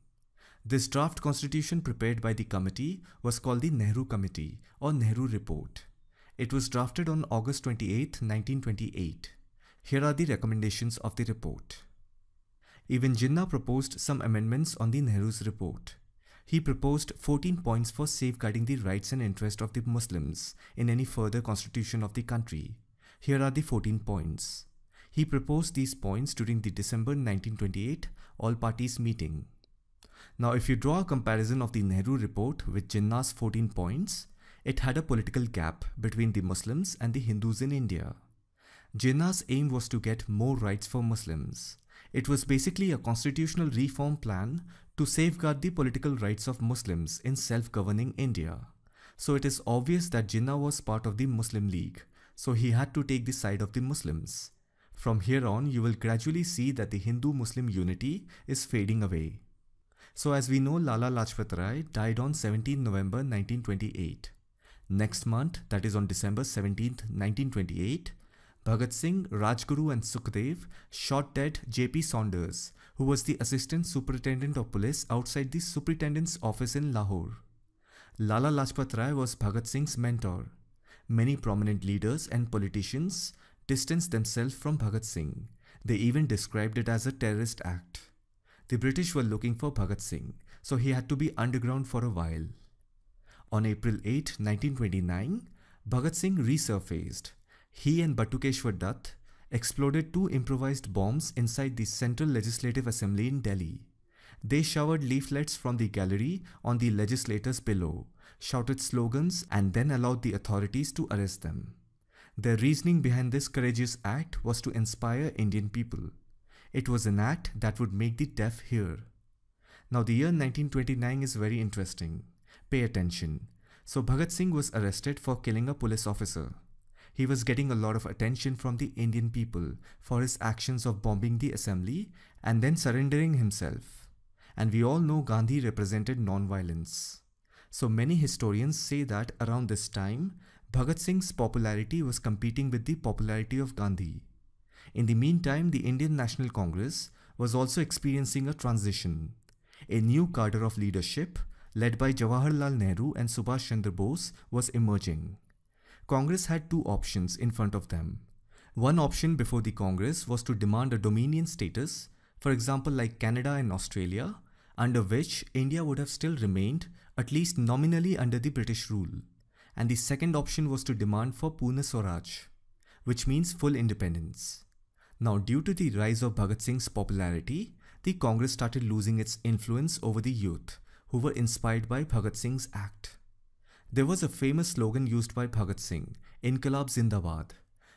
This draft constitution prepared by the committee was called the Nehru Committee or Nehru Report. It was drafted on August 28, 1928. Here are the recommendations of the report. Even Jinnah proposed some amendments on the Nehru's report. He proposed 14 points for safeguarding the rights and interests of the Muslims in any further constitution of the country. Here are the 14 points. He proposed these points during the December 1928 All Parties meeting. Now, if you draw a comparison of the Nehru report with Jinnah's 14 points, it had a political gap between the Muslims and the Hindus in India. Jinnah's aim was to get more rights for Muslims. It was basically a constitutional reform plan to safeguard the political rights of Muslims in self-governing India. So it is obvious that Jinnah was part of the Muslim League, so he had to take the side of the Muslims. From here on, you will gradually see that the Hindu-Muslim unity is fading away. So as we know, Lala Lajpat Rai died on 17 November 1928. Next month, that is on December 17, 1928, Bhagat Singh, Rajguru and Sukhdev shot dead J.P. Saunders, who was the Assistant Superintendent of Police outside the Superintendent's office in Lahore. Lala Lajpat Rai was Bhagat Singh's mentor. Many prominent leaders and politicians distanced themselves from Bhagat Singh. They even described it as a terrorist act. The British were looking for Bhagat Singh, so he had to be underground for a while. On April 8, 1929, Bhagat Singh resurfaced. He and Batukeshwar Dutt exploded two improvised bombs inside the Central Legislative Assembly in Delhi. They showered leaflets from the gallery on the legislators below, shouted slogans, and then allowed the authorities to arrest them. Their reasoning behind this courageous act was to inspire Indian people. It was an act that would make the deaf hear. Now the year 1929 is very interesting. Pay attention. So Bhagat Singh was arrested for killing a police officer. He was getting a lot of attention from the Indian people for his actions of bombing the assembly and then surrendering himself. And we all know Gandhi represented non-violence. So many historians say that around this time, Bhagat Singh's popularity was competing with the popularity of Gandhi. In the meantime, the Indian National Congress was also experiencing a transition. A new cadre of leadership, led by Jawaharlal Nehru and Subhash Chandra Bose, was emerging. Congress had two options in front of them. One option before the Congress was to demand a dominion status, for example, like Canada and Australia, under which India would have still remained, at least nominally, under the British rule. And the second option was to demand for Pune Swaraj, which means full independence. Now, due to the rise of Bhagat Singh's popularity, the Congress started losing its influence over the youth, who were inspired by Bhagat Singh's act. There was a famous slogan used by Bhagat Singh, Inkalab Zindabad.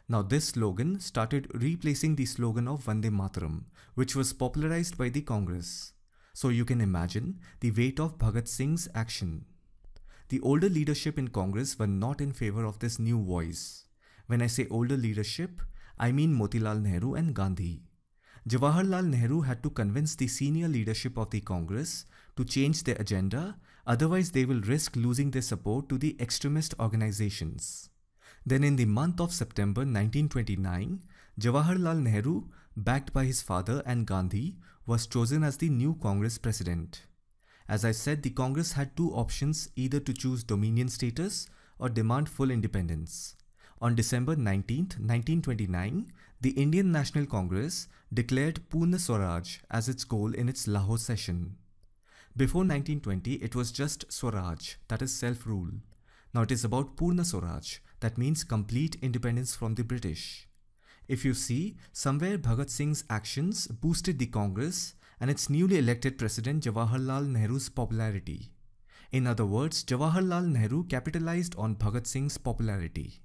Now this slogan started replacing the slogan of Vande Mataram, which was popularized by the Congress. So you can imagine the weight of Bhagat Singh's action. The older leadership in Congress were not in favor of this new voice. When I say older leadership, I mean Motilal Nehru and Gandhi. Jawaharlal Nehru had to convince the senior leadership of the Congress to change their agenda, otherwise, they will risk losing their support to the extremist organizations. Then, in the month of September 1929, Jawaharlal Nehru, backed by his father and Gandhi, was chosen as the new Congress president. As I said, the Congress had two options either to choose dominion status or demand full independence. On December 19, 1929, the Indian National Congress declared Pune Swaraj as its goal in its Lahore session. Before 1920, it was just Swaraj, that is self-rule. Now it is about Purna Swaraj, that means complete independence from the British. If you see, somewhere Bhagat Singh's actions boosted the Congress and its newly elected president Jawaharlal Nehru's popularity. In other words, Jawaharlal Nehru capitalized on Bhagat Singh's popularity.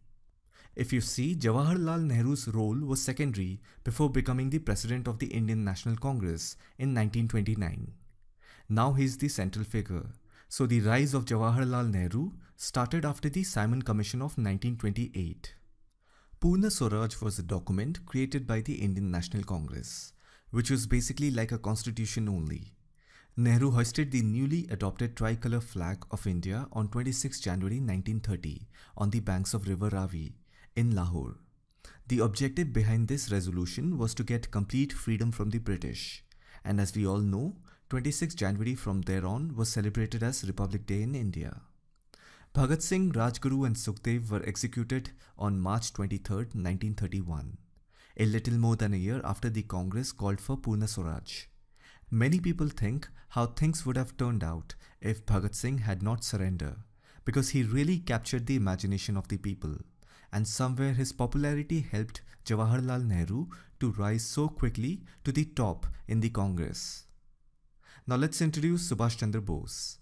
If you see, Jawaharlal Nehru's role was secondary before becoming the president of the Indian National Congress in 1929. Now he is the central figure. So the rise of Jawaharlal Nehru started after the Simon Commission of 1928. Purna Swaraj was a document created by the Indian National Congress, which was basically like a constitution only. Nehru hoisted the newly adopted tricolour flag of India on 26 January 1930 on the banks of River Ravi in Lahore. The objective behind this resolution was to get complete freedom from the British. And as we all know, 26 January from there on was celebrated as Republic Day in India. Bhagat Singh, Rajguru and Sukhdev were executed on March 23, 1931, a little more than a year after the Congress called for Purna Swaraj. Many people think how things would have turned out if Bhagat Singh had not surrendered, because he really captured the imagination of the people and somewhere his popularity helped Jawaharlal Nehru to rise so quickly to the top in the Congress. Now let's introduce Subhash Chandra Bose.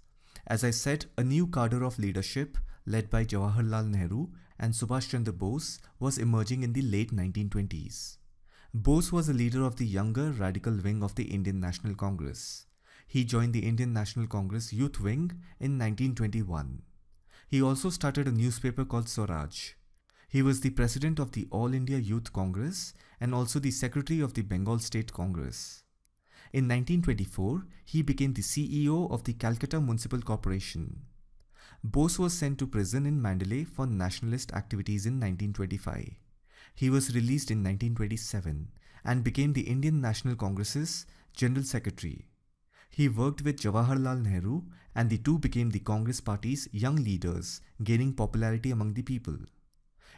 As I said, a new cadre of leadership led by Jawaharlal Nehru and Subhash Chandra Bose was emerging in the late 1920s. Bose was a leader of the younger radical wing of the Indian National Congress. He joined the Indian National Congress Youth Wing in 1921. He also started a newspaper called Swaraj, he was the president of the All India Youth Congress and also the secretary of the Bengal State Congress. In 1924, he became the CEO of the Calcutta Municipal Corporation. Bose was sent to prison in Mandalay for nationalist activities in 1925. He was released in 1927 and became the Indian National Congress's General Secretary. He worked with Jawaharlal Nehru and the two became the Congress party's young leaders, gaining popularity among the people.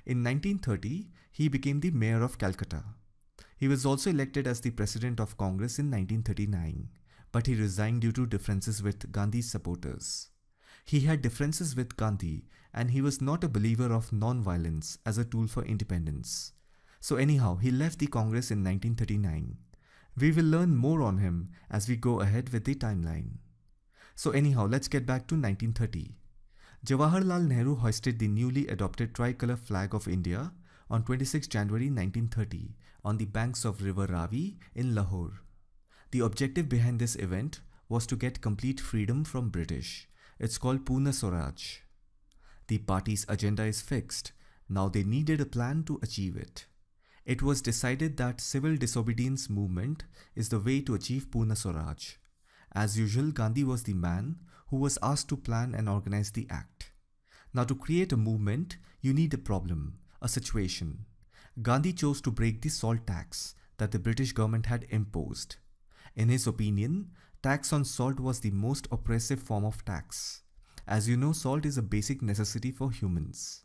In 1930, he became the mayor of Calcutta. He was also elected as the president of Congress in 1939, but he resigned due to differences with Gandhi's supporters. He had differences with Gandhi and he was not a believer of non-violence as a tool for independence. So anyhow, he left the Congress in 1939. We will learn more on him as we go ahead with the timeline. So anyhow, let's get back to 1930. Jawaharlal Nehru hoisted the newly adopted tricolour flag of India on 26 January 1930 on the banks of River Ravi in Lahore. The objective behind this event was to get complete freedom from British. It's called Pune Swaraj. The party's agenda is fixed. Now they needed a plan to achieve it. It was decided that civil disobedience movement is the way to achieve Pune Swaraj. As usual, Gandhi was the man who was asked to plan and organize the act. Now to create a movement, you need a problem, a situation. Gandhi chose to break the salt tax that the British government had imposed. In his opinion, tax on salt was the most oppressive form of tax. As you know, salt is a basic necessity for humans.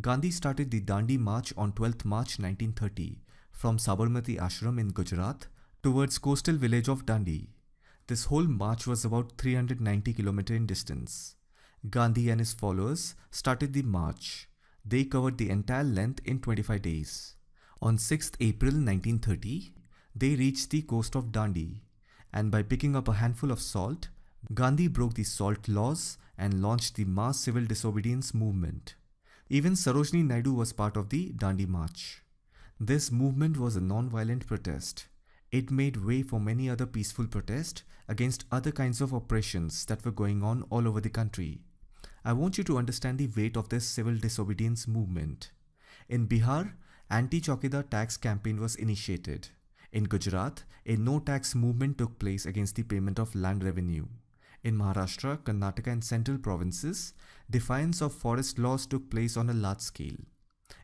Gandhi started the Dandi March on 12 March 1930 from Sabarmati Ashram in Gujarat towards coastal village of Dandi. This whole march was about 390 km in distance. Gandhi and his followers started the march. They covered the entire length in 25 days. On 6th April 1930, they reached the coast of Dandi and by picking up a handful of salt, Gandhi broke the salt laws and launched the mass civil disobedience movement. Even Sarojini Naidu was part of the Dandi March. This movement was a non-violent protest it made way for many other peaceful protests against other kinds of oppressions that were going on all over the country. I want you to understand the weight of this civil disobedience movement. In Bihar, anti-Chokidar tax campaign was initiated. In Gujarat, a no-tax movement took place against the payment of land revenue. In Maharashtra, Karnataka and central provinces, defiance of forest laws took place on a large scale.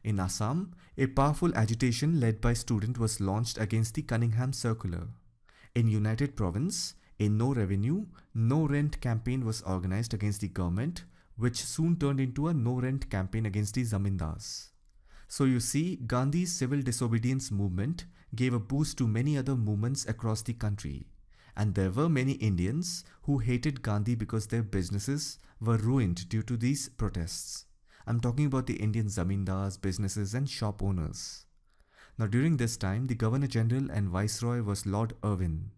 In Assam, a powerful agitation led by students was launched against the Cunningham Circular. In United Province, a no revenue, no rent campaign was organized against the government, which soon turned into a no rent campaign against the zamindars. So you see, Gandhi's civil disobedience movement gave a boost to many other movements across the country. And there were many Indians who hated Gandhi because their businesses were ruined due to these protests. I'm talking about the Indian zamindars, businesses and shop owners. Now during this time, the Governor General and Viceroy was Lord Irwin.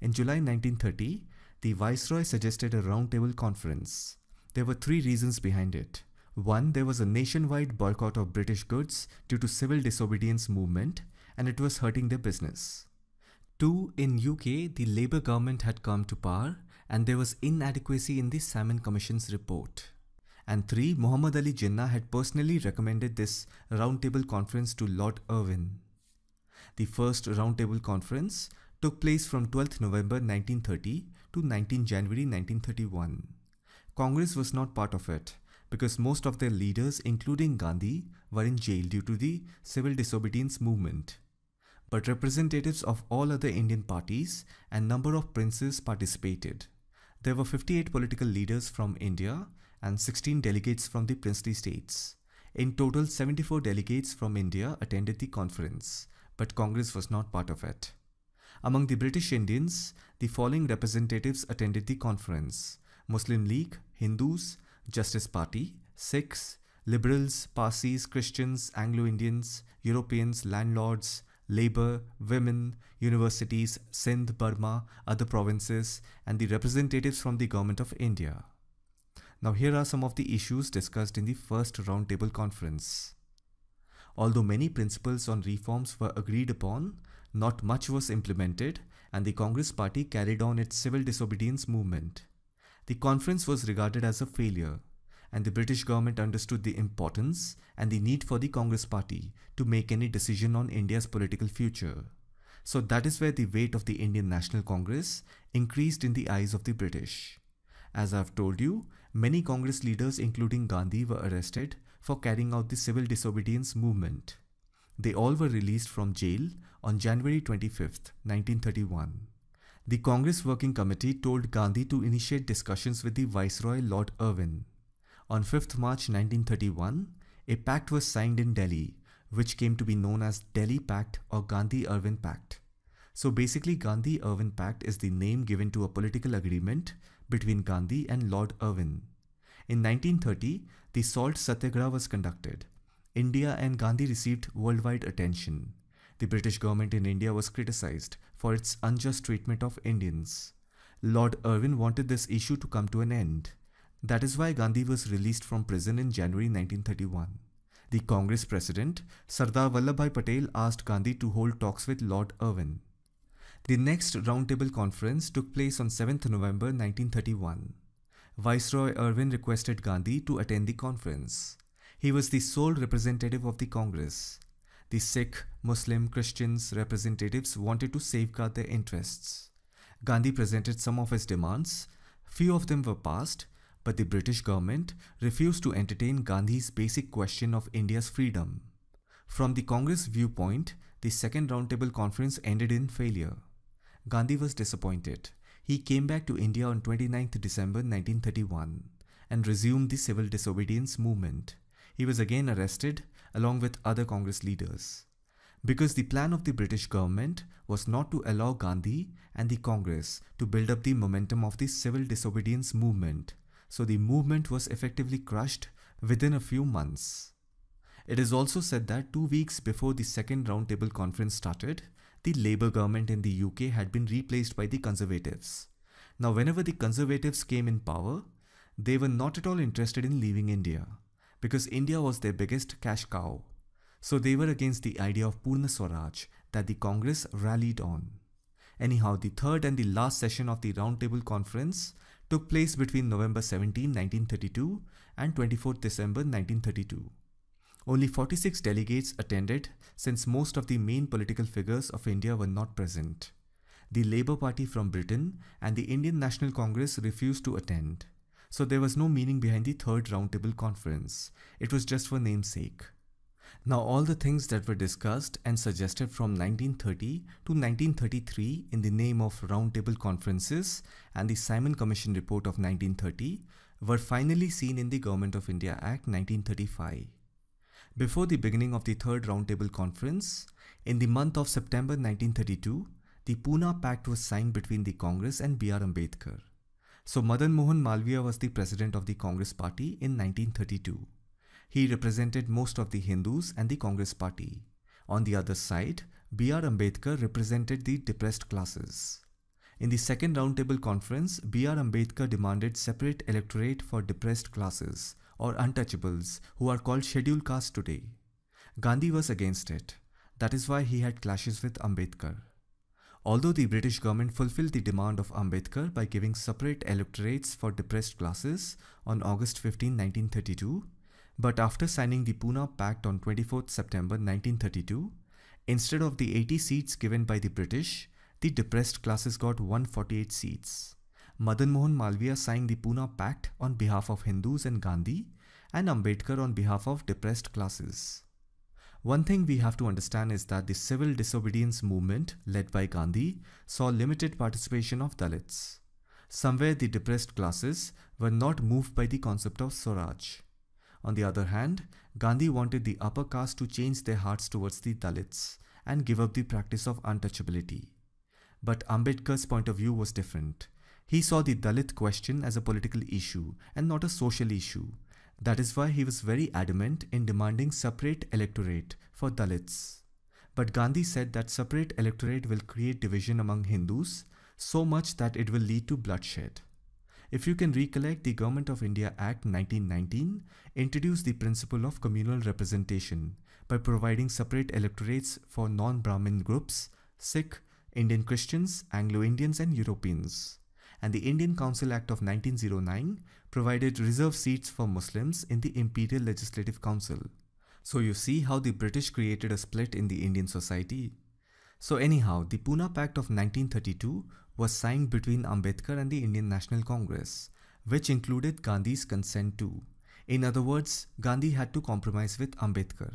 In July 1930, the Viceroy suggested a roundtable conference. There were three reasons behind it. One, there was a nationwide boycott of British goods due to civil disobedience movement and it was hurting their business. Two, in UK, the Labour government had come to power and there was inadequacy in the Salmon Commission's report. And three, Muhammad Ali Jinnah had personally recommended this roundtable conference to Lord Irwin. The first roundtable conference took place from 12 November 1930 to 19 January 1931. Congress was not part of it because most of their leaders, including Gandhi, were in jail due to the civil disobedience movement. But representatives of all other Indian parties and number of princes participated. There were 58 political leaders from India and 16 delegates from the princely states. In total, 74 delegates from India attended the conference, but Congress was not part of it. Among the British Indians, the following representatives attended the conference Muslim League, Hindus, Justice Party, Sikhs, Liberals, Parsis, Christians, Anglo Indians, Europeans, landlords, labor, women, universities, Sindh, Burma, other provinces, and the representatives from the Government of India. Now here are some of the issues discussed in the first roundtable conference. Although many principles on reforms were agreed upon, not much was implemented and the Congress party carried on its civil disobedience movement. The conference was regarded as a failure and the British government understood the importance and the need for the Congress party to make any decision on India's political future. So that is where the weight of the Indian National Congress increased in the eyes of the British. As I've told you, Many Congress leaders, including Gandhi, were arrested for carrying out the civil disobedience movement. They all were released from jail on January 25, 1931. The Congress Working Committee told Gandhi to initiate discussions with the Viceroy Lord Irwin. On fifth March 1931, a pact was signed in Delhi, which came to be known as Delhi Pact or Gandhi-Irwin Pact. So basically Gandhi-Irwin Pact is the name given to a political agreement between Gandhi and Lord Irwin. In 1930, the salt satyagraha was conducted. India and Gandhi received worldwide attention. The British government in India was criticized for its unjust treatment of Indians. Lord Irwin wanted this issue to come to an end. That is why Gandhi was released from prison in January 1931. The Congress president, Sardar Vallabhai Patel asked Gandhi to hold talks with Lord Irwin. The next Roundtable Conference took place on 7th November 1931. Viceroy Irwin requested Gandhi to attend the conference. He was the sole representative of the Congress. The Sikh, Muslim, Christians representatives wanted to safeguard their interests. Gandhi presented some of his demands. Few of them were passed, but the British government refused to entertain Gandhi's basic question of India's freedom. From the Congress viewpoint, the second roundtable conference ended in failure. Gandhi was disappointed. He came back to India on 29 December 1931 and resumed the civil disobedience movement. He was again arrested along with other Congress leaders. Because the plan of the British government was not to allow Gandhi and the Congress to build up the momentum of the civil disobedience movement, so the movement was effectively crushed within a few months. It is also said that two weeks before the second roundtable conference started, the Labour government in the UK had been replaced by the Conservatives. Now, whenever the Conservatives came in power, they were not at all interested in leaving India because India was their biggest cash cow. So they were against the idea of Purna Swaraj that the Congress rallied on. Anyhow, the third and the last session of the Roundtable Conference took place between November 17, 1932 and 24 December 1932. Only 46 delegates attended since most of the main political figures of India were not present. The Labour Party from Britain and the Indian National Congress refused to attend. So there was no meaning behind the third roundtable conference. It was just for namesake. Now all the things that were discussed and suggested from 1930 to 1933 in the name of roundtable conferences and the Simon Commission report of 1930 were finally seen in the Government of India Act 1935. Before the beginning of the Third Roundtable Conference, in the month of September 1932, the Pune Pact was signed between the Congress and B.R. Ambedkar. So Madan Mohan Malviya was the president of the Congress party in 1932. He represented most of the Hindus and the Congress party. On the other side, B.R. Ambedkar represented the depressed classes. In the second roundtable conference, B.R. Ambedkar demanded separate electorate for depressed classes or untouchables who are called scheduled caste today. Gandhi was against it. That is why he had clashes with Ambedkar. Although the British government fulfilled the demand of Ambedkar by giving separate electorates for depressed classes on August 15, 1932, but after signing the Pune Pact on 24 September 1932, instead of the 80 seats given by the British, the depressed classes got 148 seats. Madan Mohan Malviya signed the Pune Pact on behalf of Hindus and Gandhi and Ambedkar on behalf of depressed classes. One thing we have to understand is that the civil disobedience movement led by Gandhi saw limited participation of Dalits. Somewhere the depressed classes were not moved by the concept of Swaraj. On the other hand, Gandhi wanted the upper caste to change their hearts towards the Dalits and give up the practice of untouchability. But Ambedkar's point of view was different. He saw the Dalit question as a political issue and not a social issue. That is why he was very adamant in demanding separate electorate for Dalits. But Gandhi said that separate electorate will create division among Hindus so much that it will lead to bloodshed. If you can recollect, the Government of India Act 1919 introduced the principle of communal representation by providing separate electorates for non-Brahmin groups, Sikh, Indian Christians, Anglo-Indians and Europeans and the Indian Council Act of 1909 provided reserved seats for Muslims in the Imperial Legislative Council. So you see how the British created a split in the Indian society. So anyhow, the Pune Pact of 1932 was signed between Ambedkar and the Indian National Congress, which included Gandhi's consent too. In other words, Gandhi had to compromise with Ambedkar.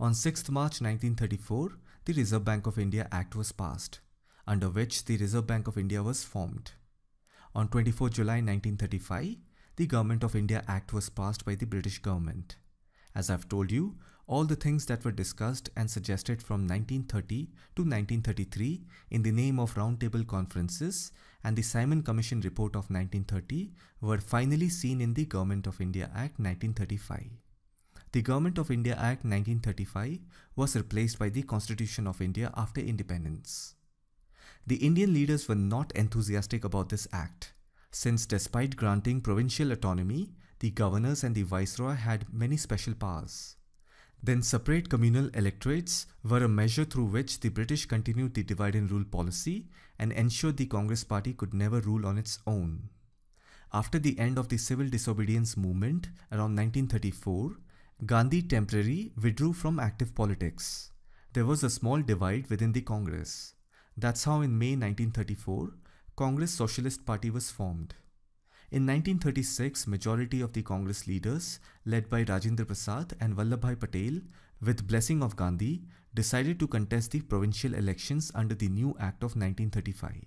On 6th March 1934, the Reserve Bank of India Act was passed under which the Reserve Bank of India was formed. On 24 July 1935, the Government of India Act was passed by the British government. As I've told you, all the things that were discussed and suggested from 1930 to 1933 in the name of roundtable conferences and the Simon Commission report of 1930 were finally seen in the Government of India Act 1935. The Government of India Act 1935 was replaced by the Constitution of India after independence. The Indian leaders were not enthusiastic about this act, since despite granting provincial autonomy, the governors and the viceroy had many special powers. Then separate communal electorates were a measure through which the British continued the divide and rule policy and ensured the Congress party could never rule on its own. After the end of the civil disobedience movement around 1934, Gandhi temporarily withdrew from active politics. There was a small divide within the Congress. That's how in May 1934, Congress Socialist Party was formed. In 1936, majority of the Congress leaders, led by Rajendra Prasad and Vallabhai Patel, with blessing of Gandhi, decided to contest the provincial elections under the new Act of 1935.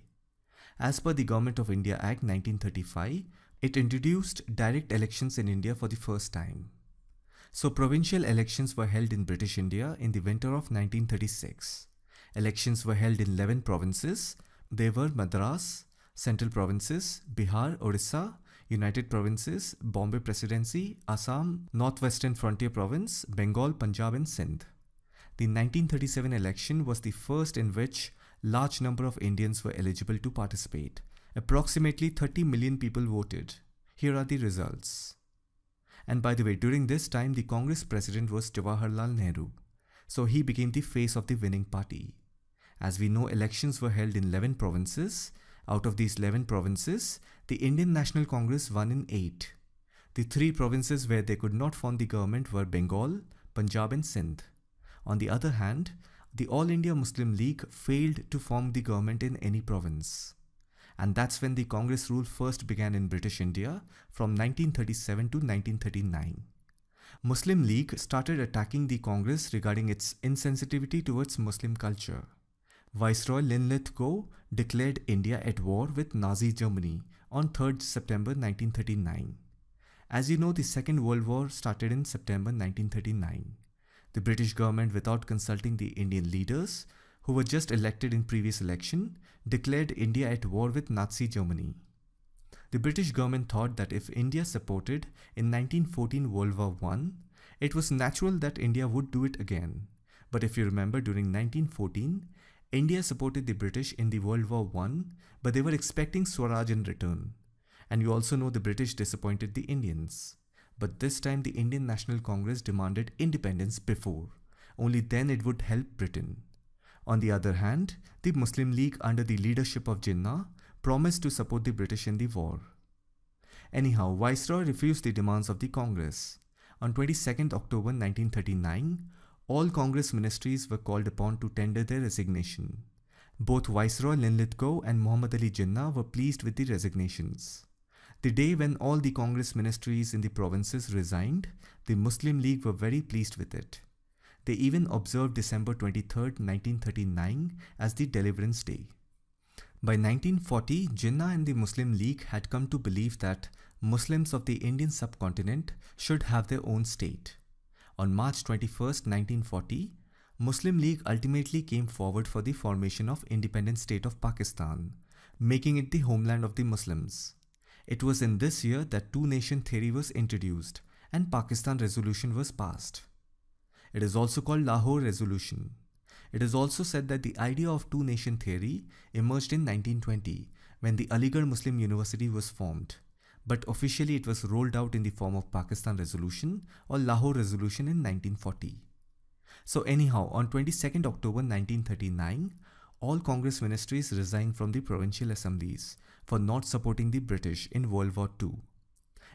As per the Government of India Act 1935, it introduced direct elections in India for the first time. So provincial elections were held in British India in the winter of 1936. Elections were held in 11 provinces. They were Madras, Central Provinces, Bihar, Orissa, United Provinces, Bombay Presidency, Assam, Northwestern Frontier Province, Bengal, Punjab and Sindh. The 1937 election was the first in which large number of Indians were eligible to participate. Approximately 30 million people voted. Here are the results. And by the way, during this time, the Congress president was Jawaharlal Nehru. So he became the face of the winning party. As we know, elections were held in 11 provinces. Out of these 11 provinces, the Indian National Congress won in 8. The three provinces where they could not form the government were Bengal, Punjab and Sindh. On the other hand, the All India Muslim League failed to form the government in any province. And that's when the Congress rule first began in British India from 1937 to 1939. Muslim League started attacking the Congress regarding its insensitivity towards Muslim culture. Viceroy Linlithgow declared India at war with Nazi Germany on 3rd September 1939. As you know, the Second World War started in September 1939. The British government, without consulting the Indian leaders, who were just elected in previous election, declared India at war with Nazi Germany. The British government thought that if India supported in 1914 World War I, it was natural that India would do it again. But if you remember, during 1914, India supported the British in the World War I, but they were expecting Swaraj in return. And you also know the British disappointed the Indians. But this time the Indian National Congress demanded independence before. Only then it would help Britain. On the other hand, the Muslim League under the leadership of Jinnah promised to support the British in the war. Anyhow, Viceroy refused the demands of the Congress. On 22nd October 1939, all Congress ministries were called upon to tender their resignation. Both Viceroy Linlithgow and Muhammad Ali Jinnah were pleased with the resignations. The day when all the Congress ministries in the provinces resigned, the Muslim League were very pleased with it. They even observed December 23, 1939 as the Deliverance Day. By 1940, Jinnah and the Muslim League had come to believe that Muslims of the Indian subcontinent should have their own state. On March 21, 1940, Muslim League ultimately came forward for the formation of independent state of Pakistan, making it the homeland of the Muslims. It was in this year that two-nation theory was introduced and Pakistan resolution was passed. It is also called Lahore resolution. It is also said that the idea of two-nation theory emerged in 1920 when the Aligarh Muslim University was formed but officially it was rolled out in the form of Pakistan Resolution or Lahore Resolution in 1940. So anyhow, on 22nd October 1939, all Congress ministries resigned from the provincial assemblies for not supporting the British in World War II.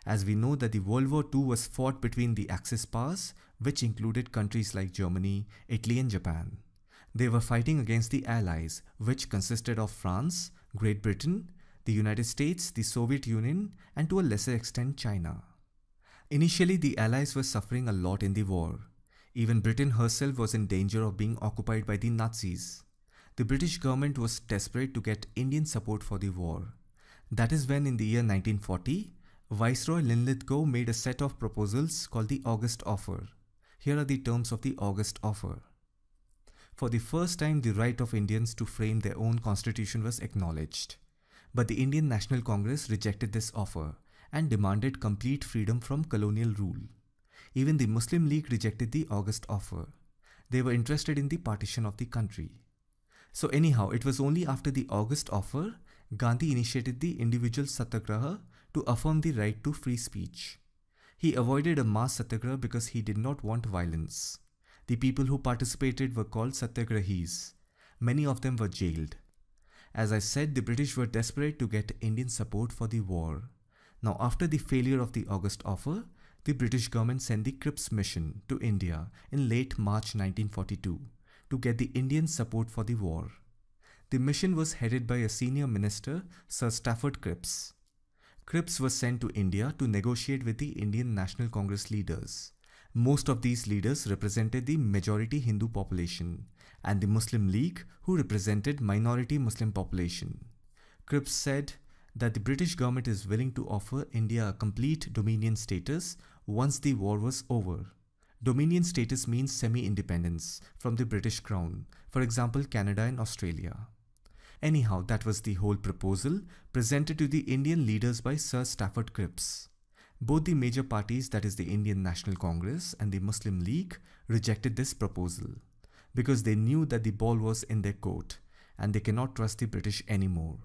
As we know that the World War II was fought between the Axis powers, which included countries like Germany, Italy and Japan. They were fighting against the Allies, which consisted of France, Great Britain the United States, the Soviet Union, and to a lesser extent China. Initially, the Allies were suffering a lot in the war. Even Britain herself was in danger of being occupied by the Nazis. The British government was desperate to get Indian support for the war. That is when, in the year 1940, Viceroy Linlithgow made a set of proposals called the August Offer. Here are the terms of the August Offer. For the first time, the right of Indians to frame their own constitution was acknowledged. But the Indian National Congress rejected this offer and demanded complete freedom from colonial rule. Even the Muslim League rejected the August offer. They were interested in the partition of the country. So anyhow, it was only after the August offer, Gandhi initiated the individual satyagraha to affirm the right to free speech. He avoided a mass satyagraha because he did not want violence. The people who participated were called satyagrahis. Many of them were jailed. As I said, the British were desperate to get Indian support for the war. Now, after the failure of the August offer, the British government sent the Cripps Mission to India in late March 1942 to get the Indian support for the war. The mission was headed by a senior minister, Sir Stafford Cripps. Cripps was sent to India to negotiate with the Indian National Congress leaders. Most of these leaders represented the majority Hindu population, and the Muslim League, who represented minority Muslim population. Cripps said that the British government is willing to offer India a complete dominion status once the war was over. Dominion status means semi-independence from the British Crown, for example Canada and Australia. Anyhow, that was the whole proposal presented to the Indian leaders by Sir Stafford Cripps. Both the major parties, that is the Indian National Congress and the Muslim League, rejected this proposal because they knew that the ball was in their court and they cannot trust the British anymore.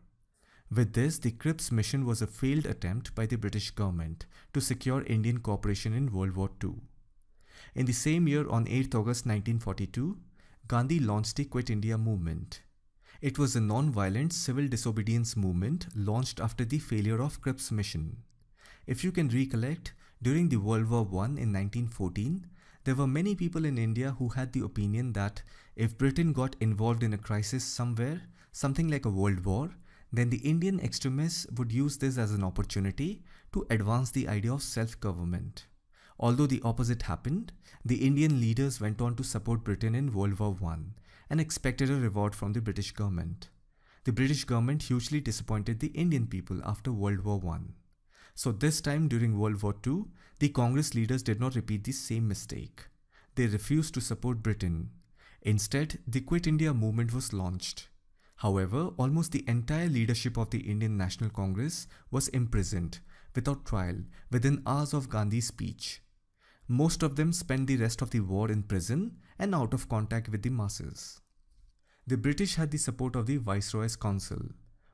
With this, the Cripps mission was a failed attempt by the British government to secure Indian cooperation in World War II. In the same year, on 8 August 1942, Gandhi launched the Quit India movement. It was a non-violent civil disobedience movement launched after the failure of Cripps mission. If you can recollect, during the World War I in 1914, there were many people in India who had the opinion that if Britain got involved in a crisis somewhere, something like a world war, then the Indian extremists would use this as an opportunity to advance the idea of self-government. Although the opposite happened, the Indian leaders went on to support Britain in World War I and expected a reward from the British government. The British government hugely disappointed the Indian people after World War I. So this time during World War II, the Congress leaders did not repeat the same mistake. They refused to support Britain. Instead, the Quit India movement was launched. However, almost the entire leadership of the Indian National Congress was imprisoned, without trial, within hours of Gandhi's speech. Most of them spent the rest of the war in prison and out of contact with the masses. The British had the support of the Viceroy's Council,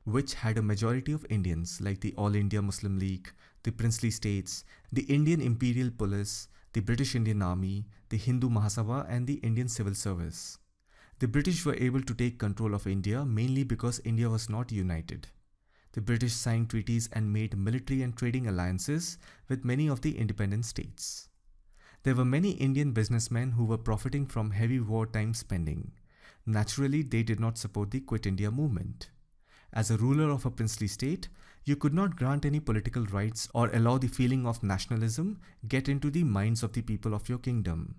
which had a majority of Indians like the All India Muslim League, the princely states, the Indian Imperial Police, the British Indian Army, the Hindu Mahasabha and the Indian Civil Service. The British were able to take control of India mainly because India was not united. The British signed treaties and made military and trading alliances with many of the independent states. There were many Indian businessmen who were profiting from heavy wartime spending. Naturally, they did not support the Quit India movement. As a ruler of a princely state, you could not grant any political rights or allow the feeling of nationalism get into the minds of the people of your kingdom.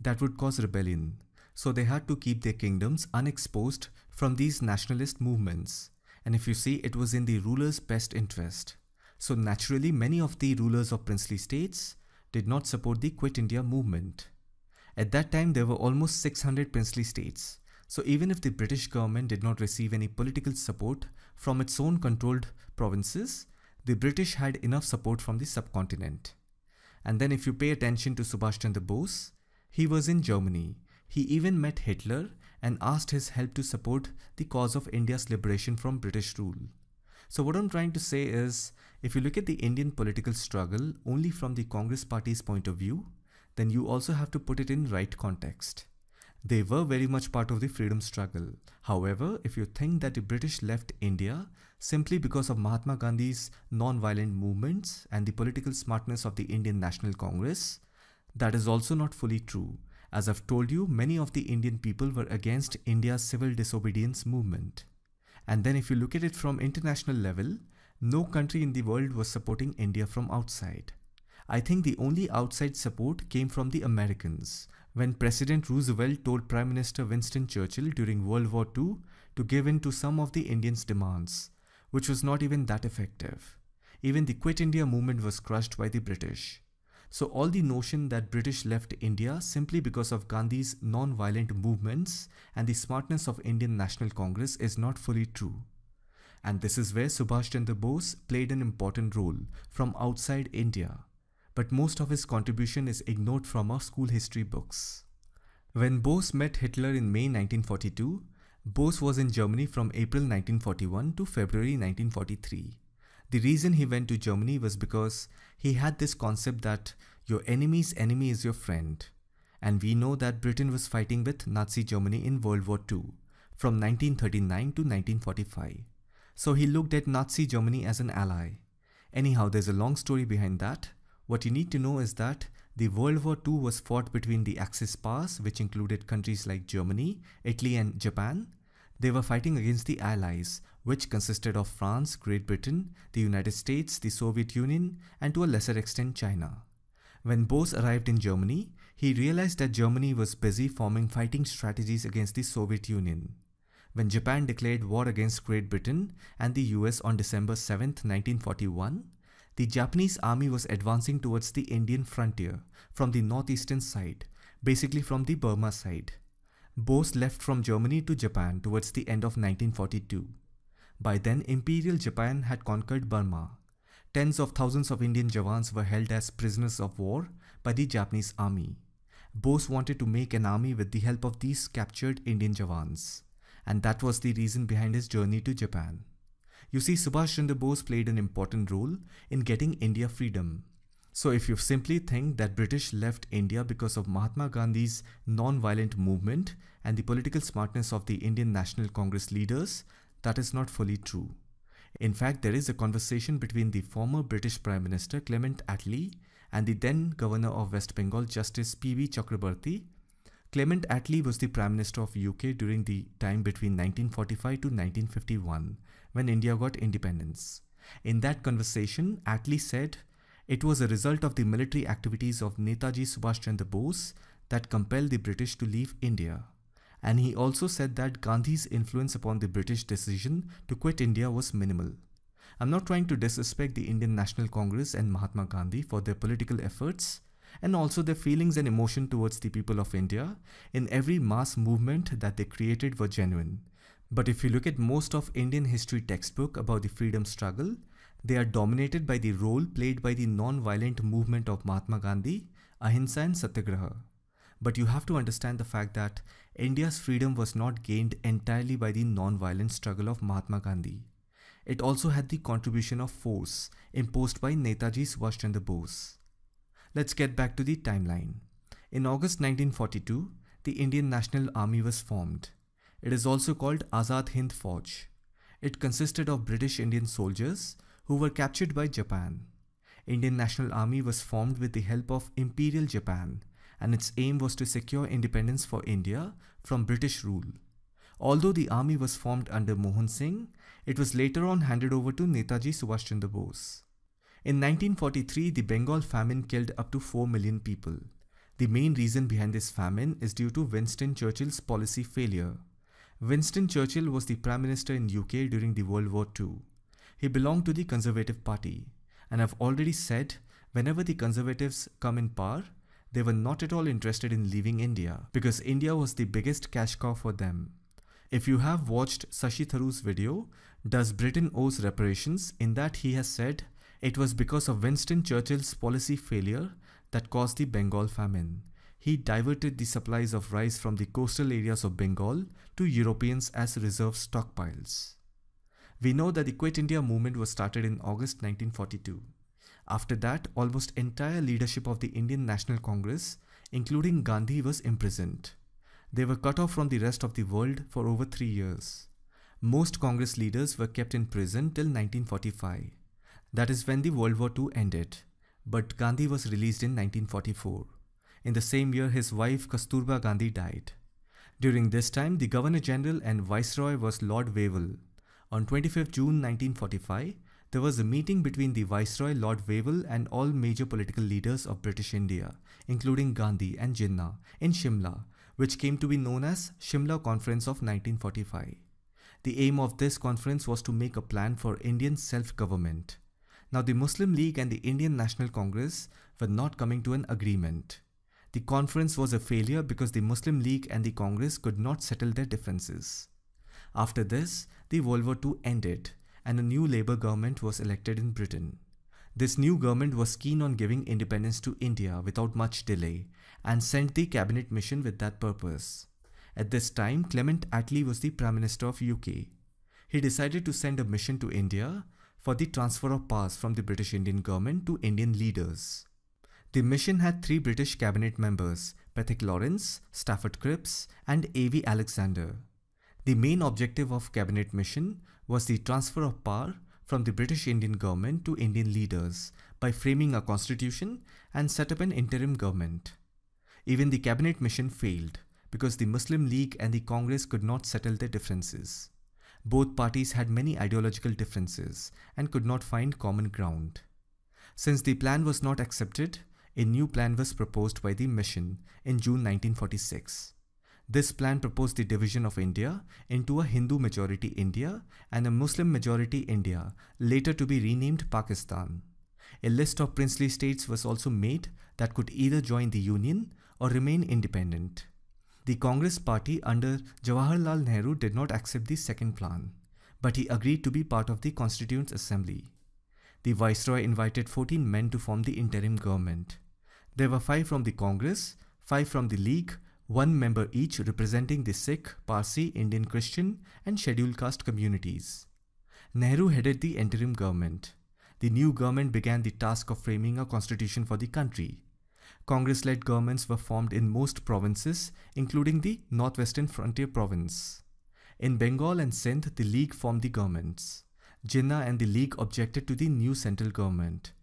That would cause rebellion. So they had to keep their kingdoms unexposed from these nationalist movements. And if you see, it was in the ruler's best interest. So naturally, many of the rulers of princely states did not support the Quit India movement. At that time, there were almost 600 princely states. So even if the British government did not receive any political support from its own controlled provinces, the British had enough support from the subcontinent. And then if you pay attention to Subhash Chandra Bose, he was in Germany. He even met Hitler and asked his help to support the cause of India's liberation from British rule. So what I'm trying to say is, if you look at the Indian political struggle only from the Congress party's point of view, then you also have to put it in right context. They were very much part of the freedom struggle. However, if you think that the British left India simply because of Mahatma Gandhi's non-violent movements and the political smartness of the Indian National Congress, that is also not fully true. As I've told you, many of the Indian people were against India's civil disobedience movement. And then if you look at it from international level, no country in the world was supporting India from outside. I think the only outside support came from the Americans, when President Roosevelt told Prime Minister Winston Churchill during World War II to give in to some of the Indians' demands, which was not even that effective. Even the Quit India movement was crushed by the British. So all the notion that British left India simply because of Gandhi's non-violent movements and the smartness of Indian National Congress is not fully true. And this is where Subhash Chandra Bose played an important role from outside India but most of his contribution is ignored from our school history books. When Bose met Hitler in May 1942, Bose was in Germany from April 1941 to February 1943. The reason he went to Germany was because he had this concept that your enemy's enemy is your friend. And we know that Britain was fighting with Nazi Germany in World War II from 1939 to 1945. So he looked at Nazi Germany as an ally. Anyhow, there's a long story behind that, what you need to know is that the World War II was fought between the Axis powers, which included countries like Germany, Italy and Japan. They were fighting against the Allies, which consisted of France, Great Britain, the United States, the Soviet Union, and to a lesser extent China. When Bose arrived in Germany, he realized that Germany was busy forming fighting strategies against the Soviet Union. When Japan declared war against Great Britain and the US on December 7, 1941, the Japanese army was advancing towards the Indian frontier from the northeastern side, basically from the Burma side. Bose left from Germany to Japan towards the end of 1942. By then, Imperial Japan had conquered Burma. Tens of thousands of Indian Javans were held as prisoners of war by the Japanese army. Bose wanted to make an army with the help of these captured Indian Javans, And that was the reason behind his journey to Japan. You see, Subhash Chandra Bose played an important role in getting India freedom. So if you simply think that British left India because of Mahatma Gandhi's non-violent movement and the political smartness of the Indian National Congress leaders, that is not fully true. In fact, there is a conversation between the former British Prime Minister Clement Attlee and the then Governor of West Bengal Justice P.V. Chakrabarti. Clement Attlee was the Prime Minister of UK during the time between 1945 to 1951 when India got independence. In that conversation, Attlee said, it was a result of the military activities of Netaji Subhash Chandra Bose that compelled the British to leave India. And he also said that Gandhi's influence upon the British decision to quit India was minimal. I'm not trying to disrespect the Indian National Congress and Mahatma Gandhi for their political efforts and also their feelings and emotion towards the people of India in every mass movement that they created were genuine but if you look at most of Indian history textbook about the freedom struggle, they are dominated by the role played by the non-violent movement of Mahatma Gandhi, Ahimsa and Satyagraha. But you have to understand the fact that India's freedom was not gained entirely by the non-violent struggle of Mahatma Gandhi. It also had the contribution of force imposed by Netaji Subhash Chandra Bose. Let's get back to the timeline. In August 1942, the Indian National Army was formed it is also called Azad Hind Fauj. It consisted of British Indian soldiers who were captured by Japan. Indian National Army was formed with the help of Imperial Japan and its aim was to secure independence for India from British rule. Although the army was formed under Mohan Singh, it was later on handed over to Netaji Subhash Chandra Bose. In 1943, the Bengal famine killed up to 4 million people. The main reason behind this famine is due to Winston Churchill's policy failure. Winston Churchill was the Prime Minister in UK during the World War II. He belonged to the Conservative Party, and I've already said whenever the Conservatives come in power, they were not at all interested in leaving India because India was the biggest cash cow for them. If you have watched Sashi Tharoor's video, Does Britain Owes Reparations, in that he has said it was because of Winston Churchill's policy failure that caused the Bengal famine he diverted the supplies of rice from the coastal areas of Bengal to Europeans as reserve stockpiles. We know that the Quit India movement was started in August 1942. After that, almost entire leadership of the Indian National Congress, including Gandhi, was imprisoned. They were cut off from the rest of the world for over three years. Most Congress leaders were kept in prison till 1945. That is when the World War II ended. But Gandhi was released in 1944. In the same year, his wife Kasturba Gandhi died. During this time, the Governor General and Viceroy was Lord Wavell. On 25 June 1945, there was a meeting between the Viceroy Lord Wavell and all major political leaders of British India, including Gandhi and Jinnah, in Shimla, which came to be known as Shimla Conference of 1945. The aim of this conference was to make a plan for Indian self-government. Now the Muslim League and the Indian National Congress were not coming to an agreement. The conference was a failure because the Muslim League and the Congress could not settle their differences. After this, the World War II ended and a new Labour government was elected in Britain. This new government was keen on giving independence to India without much delay and sent the cabinet mission with that purpose. At this time, Clement Attlee was the Prime Minister of UK. He decided to send a mission to India for the transfer of powers from the British Indian government to Indian leaders. The mission had three British cabinet members, Patrick Lawrence, Stafford Cripps, and A.V. Alexander. The main objective of cabinet mission was the transfer of power from the British Indian government to Indian leaders by framing a constitution and set up an interim government. Even the cabinet mission failed because the Muslim League and the Congress could not settle their differences. Both parties had many ideological differences and could not find common ground. Since the plan was not accepted, a new plan was proposed by the mission in June 1946. This plan proposed the division of India into a Hindu majority India and a Muslim majority India, later to be renamed Pakistan. A list of princely states was also made that could either join the Union or remain independent. The Congress party under Jawaharlal Nehru did not accept the second plan, but he agreed to be part of the Constituent Assembly. The Viceroy invited 14 men to form the interim government. There were five from the Congress, five from the League, one member each representing the Sikh, Parsi, Indian Christian, and scheduled caste communities. Nehru headed the interim government. The new government began the task of framing a constitution for the country. Congress led governments were formed in most provinces, including the Northwestern Frontier Province. In Bengal and Sindh, the League formed the governments. Jinnah and the League objected to the new central government.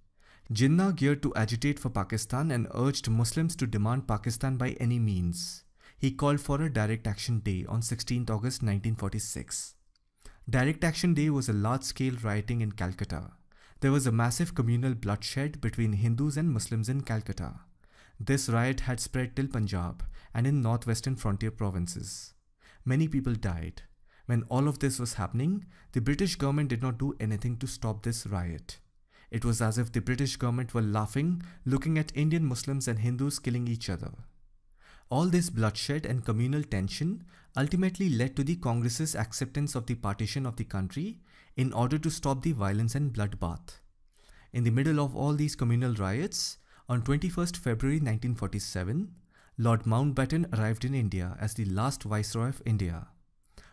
Jinnah geared to agitate for Pakistan and urged Muslims to demand Pakistan by any means. He called for a Direct Action Day on 16 August 1946. Direct Action Day was a large-scale rioting in Calcutta. There was a massive communal bloodshed between Hindus and Muslims in Calcutta. This riot had spread till Punjab and in northwestern frontier provinces. Many people died. When all of this was happening, the British government did not do anything to stop this riot. It was as if the British government were laughing, looking at Indian Muslims and Hindus killing each other. All this bloodshed and communal tension ultimately led to the Congress's acceptance of the partition of the country in order to stop the violence and bloodbath. In the middle of all these communal riots, on 21st February 1947, Lord Mountbatten arrived in India as the last Viceroy of India.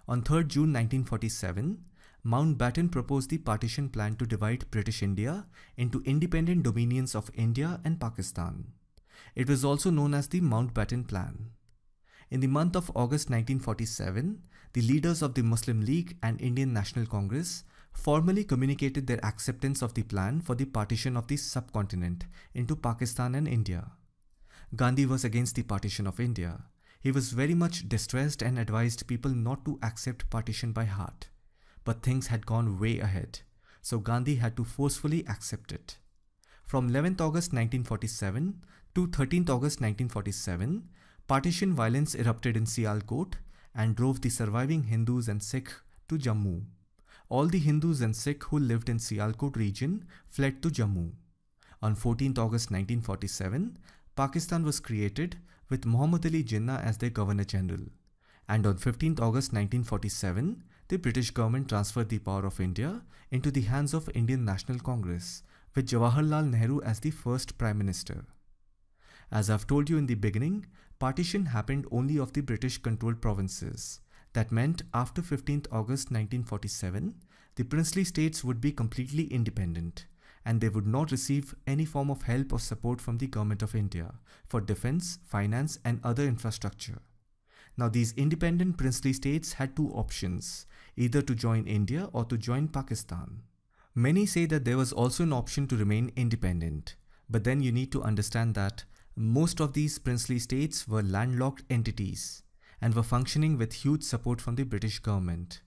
On 3rd June 1947, Mountbatten proposed the partition plan to divide British India into independent dominions of India and Pakistan. It was also known as the Mountbatten Plan. In the month of August 1947, the leaders of the Muslim League and Indian National Congress formally communicated their acceptance of the plan for the partition of the subcontinent into Pakistan and India. Gandhi was against the partition of India. He was very much distressed and advised people not to accept partition by heart but things had gone way ahead, so Gandhi had to forcefully accept it. From 11 August 1947 to 13 August 1947, partition violence erupted in Sialkot and drove the surviving Hindus and Sikhs to Jammu. All the Hindus and Sikhs who lived in Sialkot region fled to Jammu. On 14 August 1947, Pakistan was created with Muhammad Ali Jinnah as their Governor General. And on 15 August 1947, the British government transferred the power of India into the hands of Indian National Congress with Jawaharlal Nehru as the first Prime Minister. As I've told you in the beginning, partition happened only of the British controlled provinces. That meant after 15th August 1947, the princely states would be completely independent and they would not receive any form of help or support from the government of India for defense, finance and other infrastructure. Now these independent princely states had two options either to join India or to join Pakistan. Many say that there was also an option to remain independent, but then you need to understand that most of these princely states were landlocked entities and were functioning with huge support from the British government.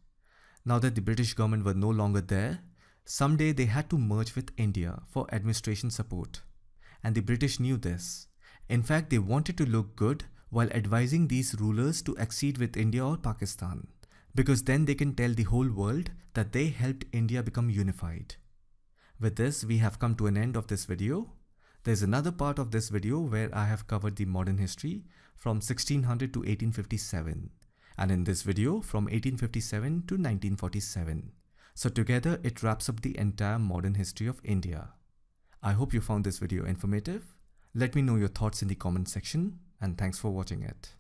Now that the British government were no longer there, someday they had to merge with India for administration support. And the British knew this. In fact, they wanted to look good while advising these rulers to accede with India or Pakistan because then they can tell the whole world that they helped India become unified. With this, we have come to an end of this video. There's another part of this video where I have covered the modern history from 1600 to 1857 and in this video from 1857 to 1947. So together it wraps up the entire modern history of India. I hope you found this video informative. Let me know your thoughts in the comment section and thanks for watching it.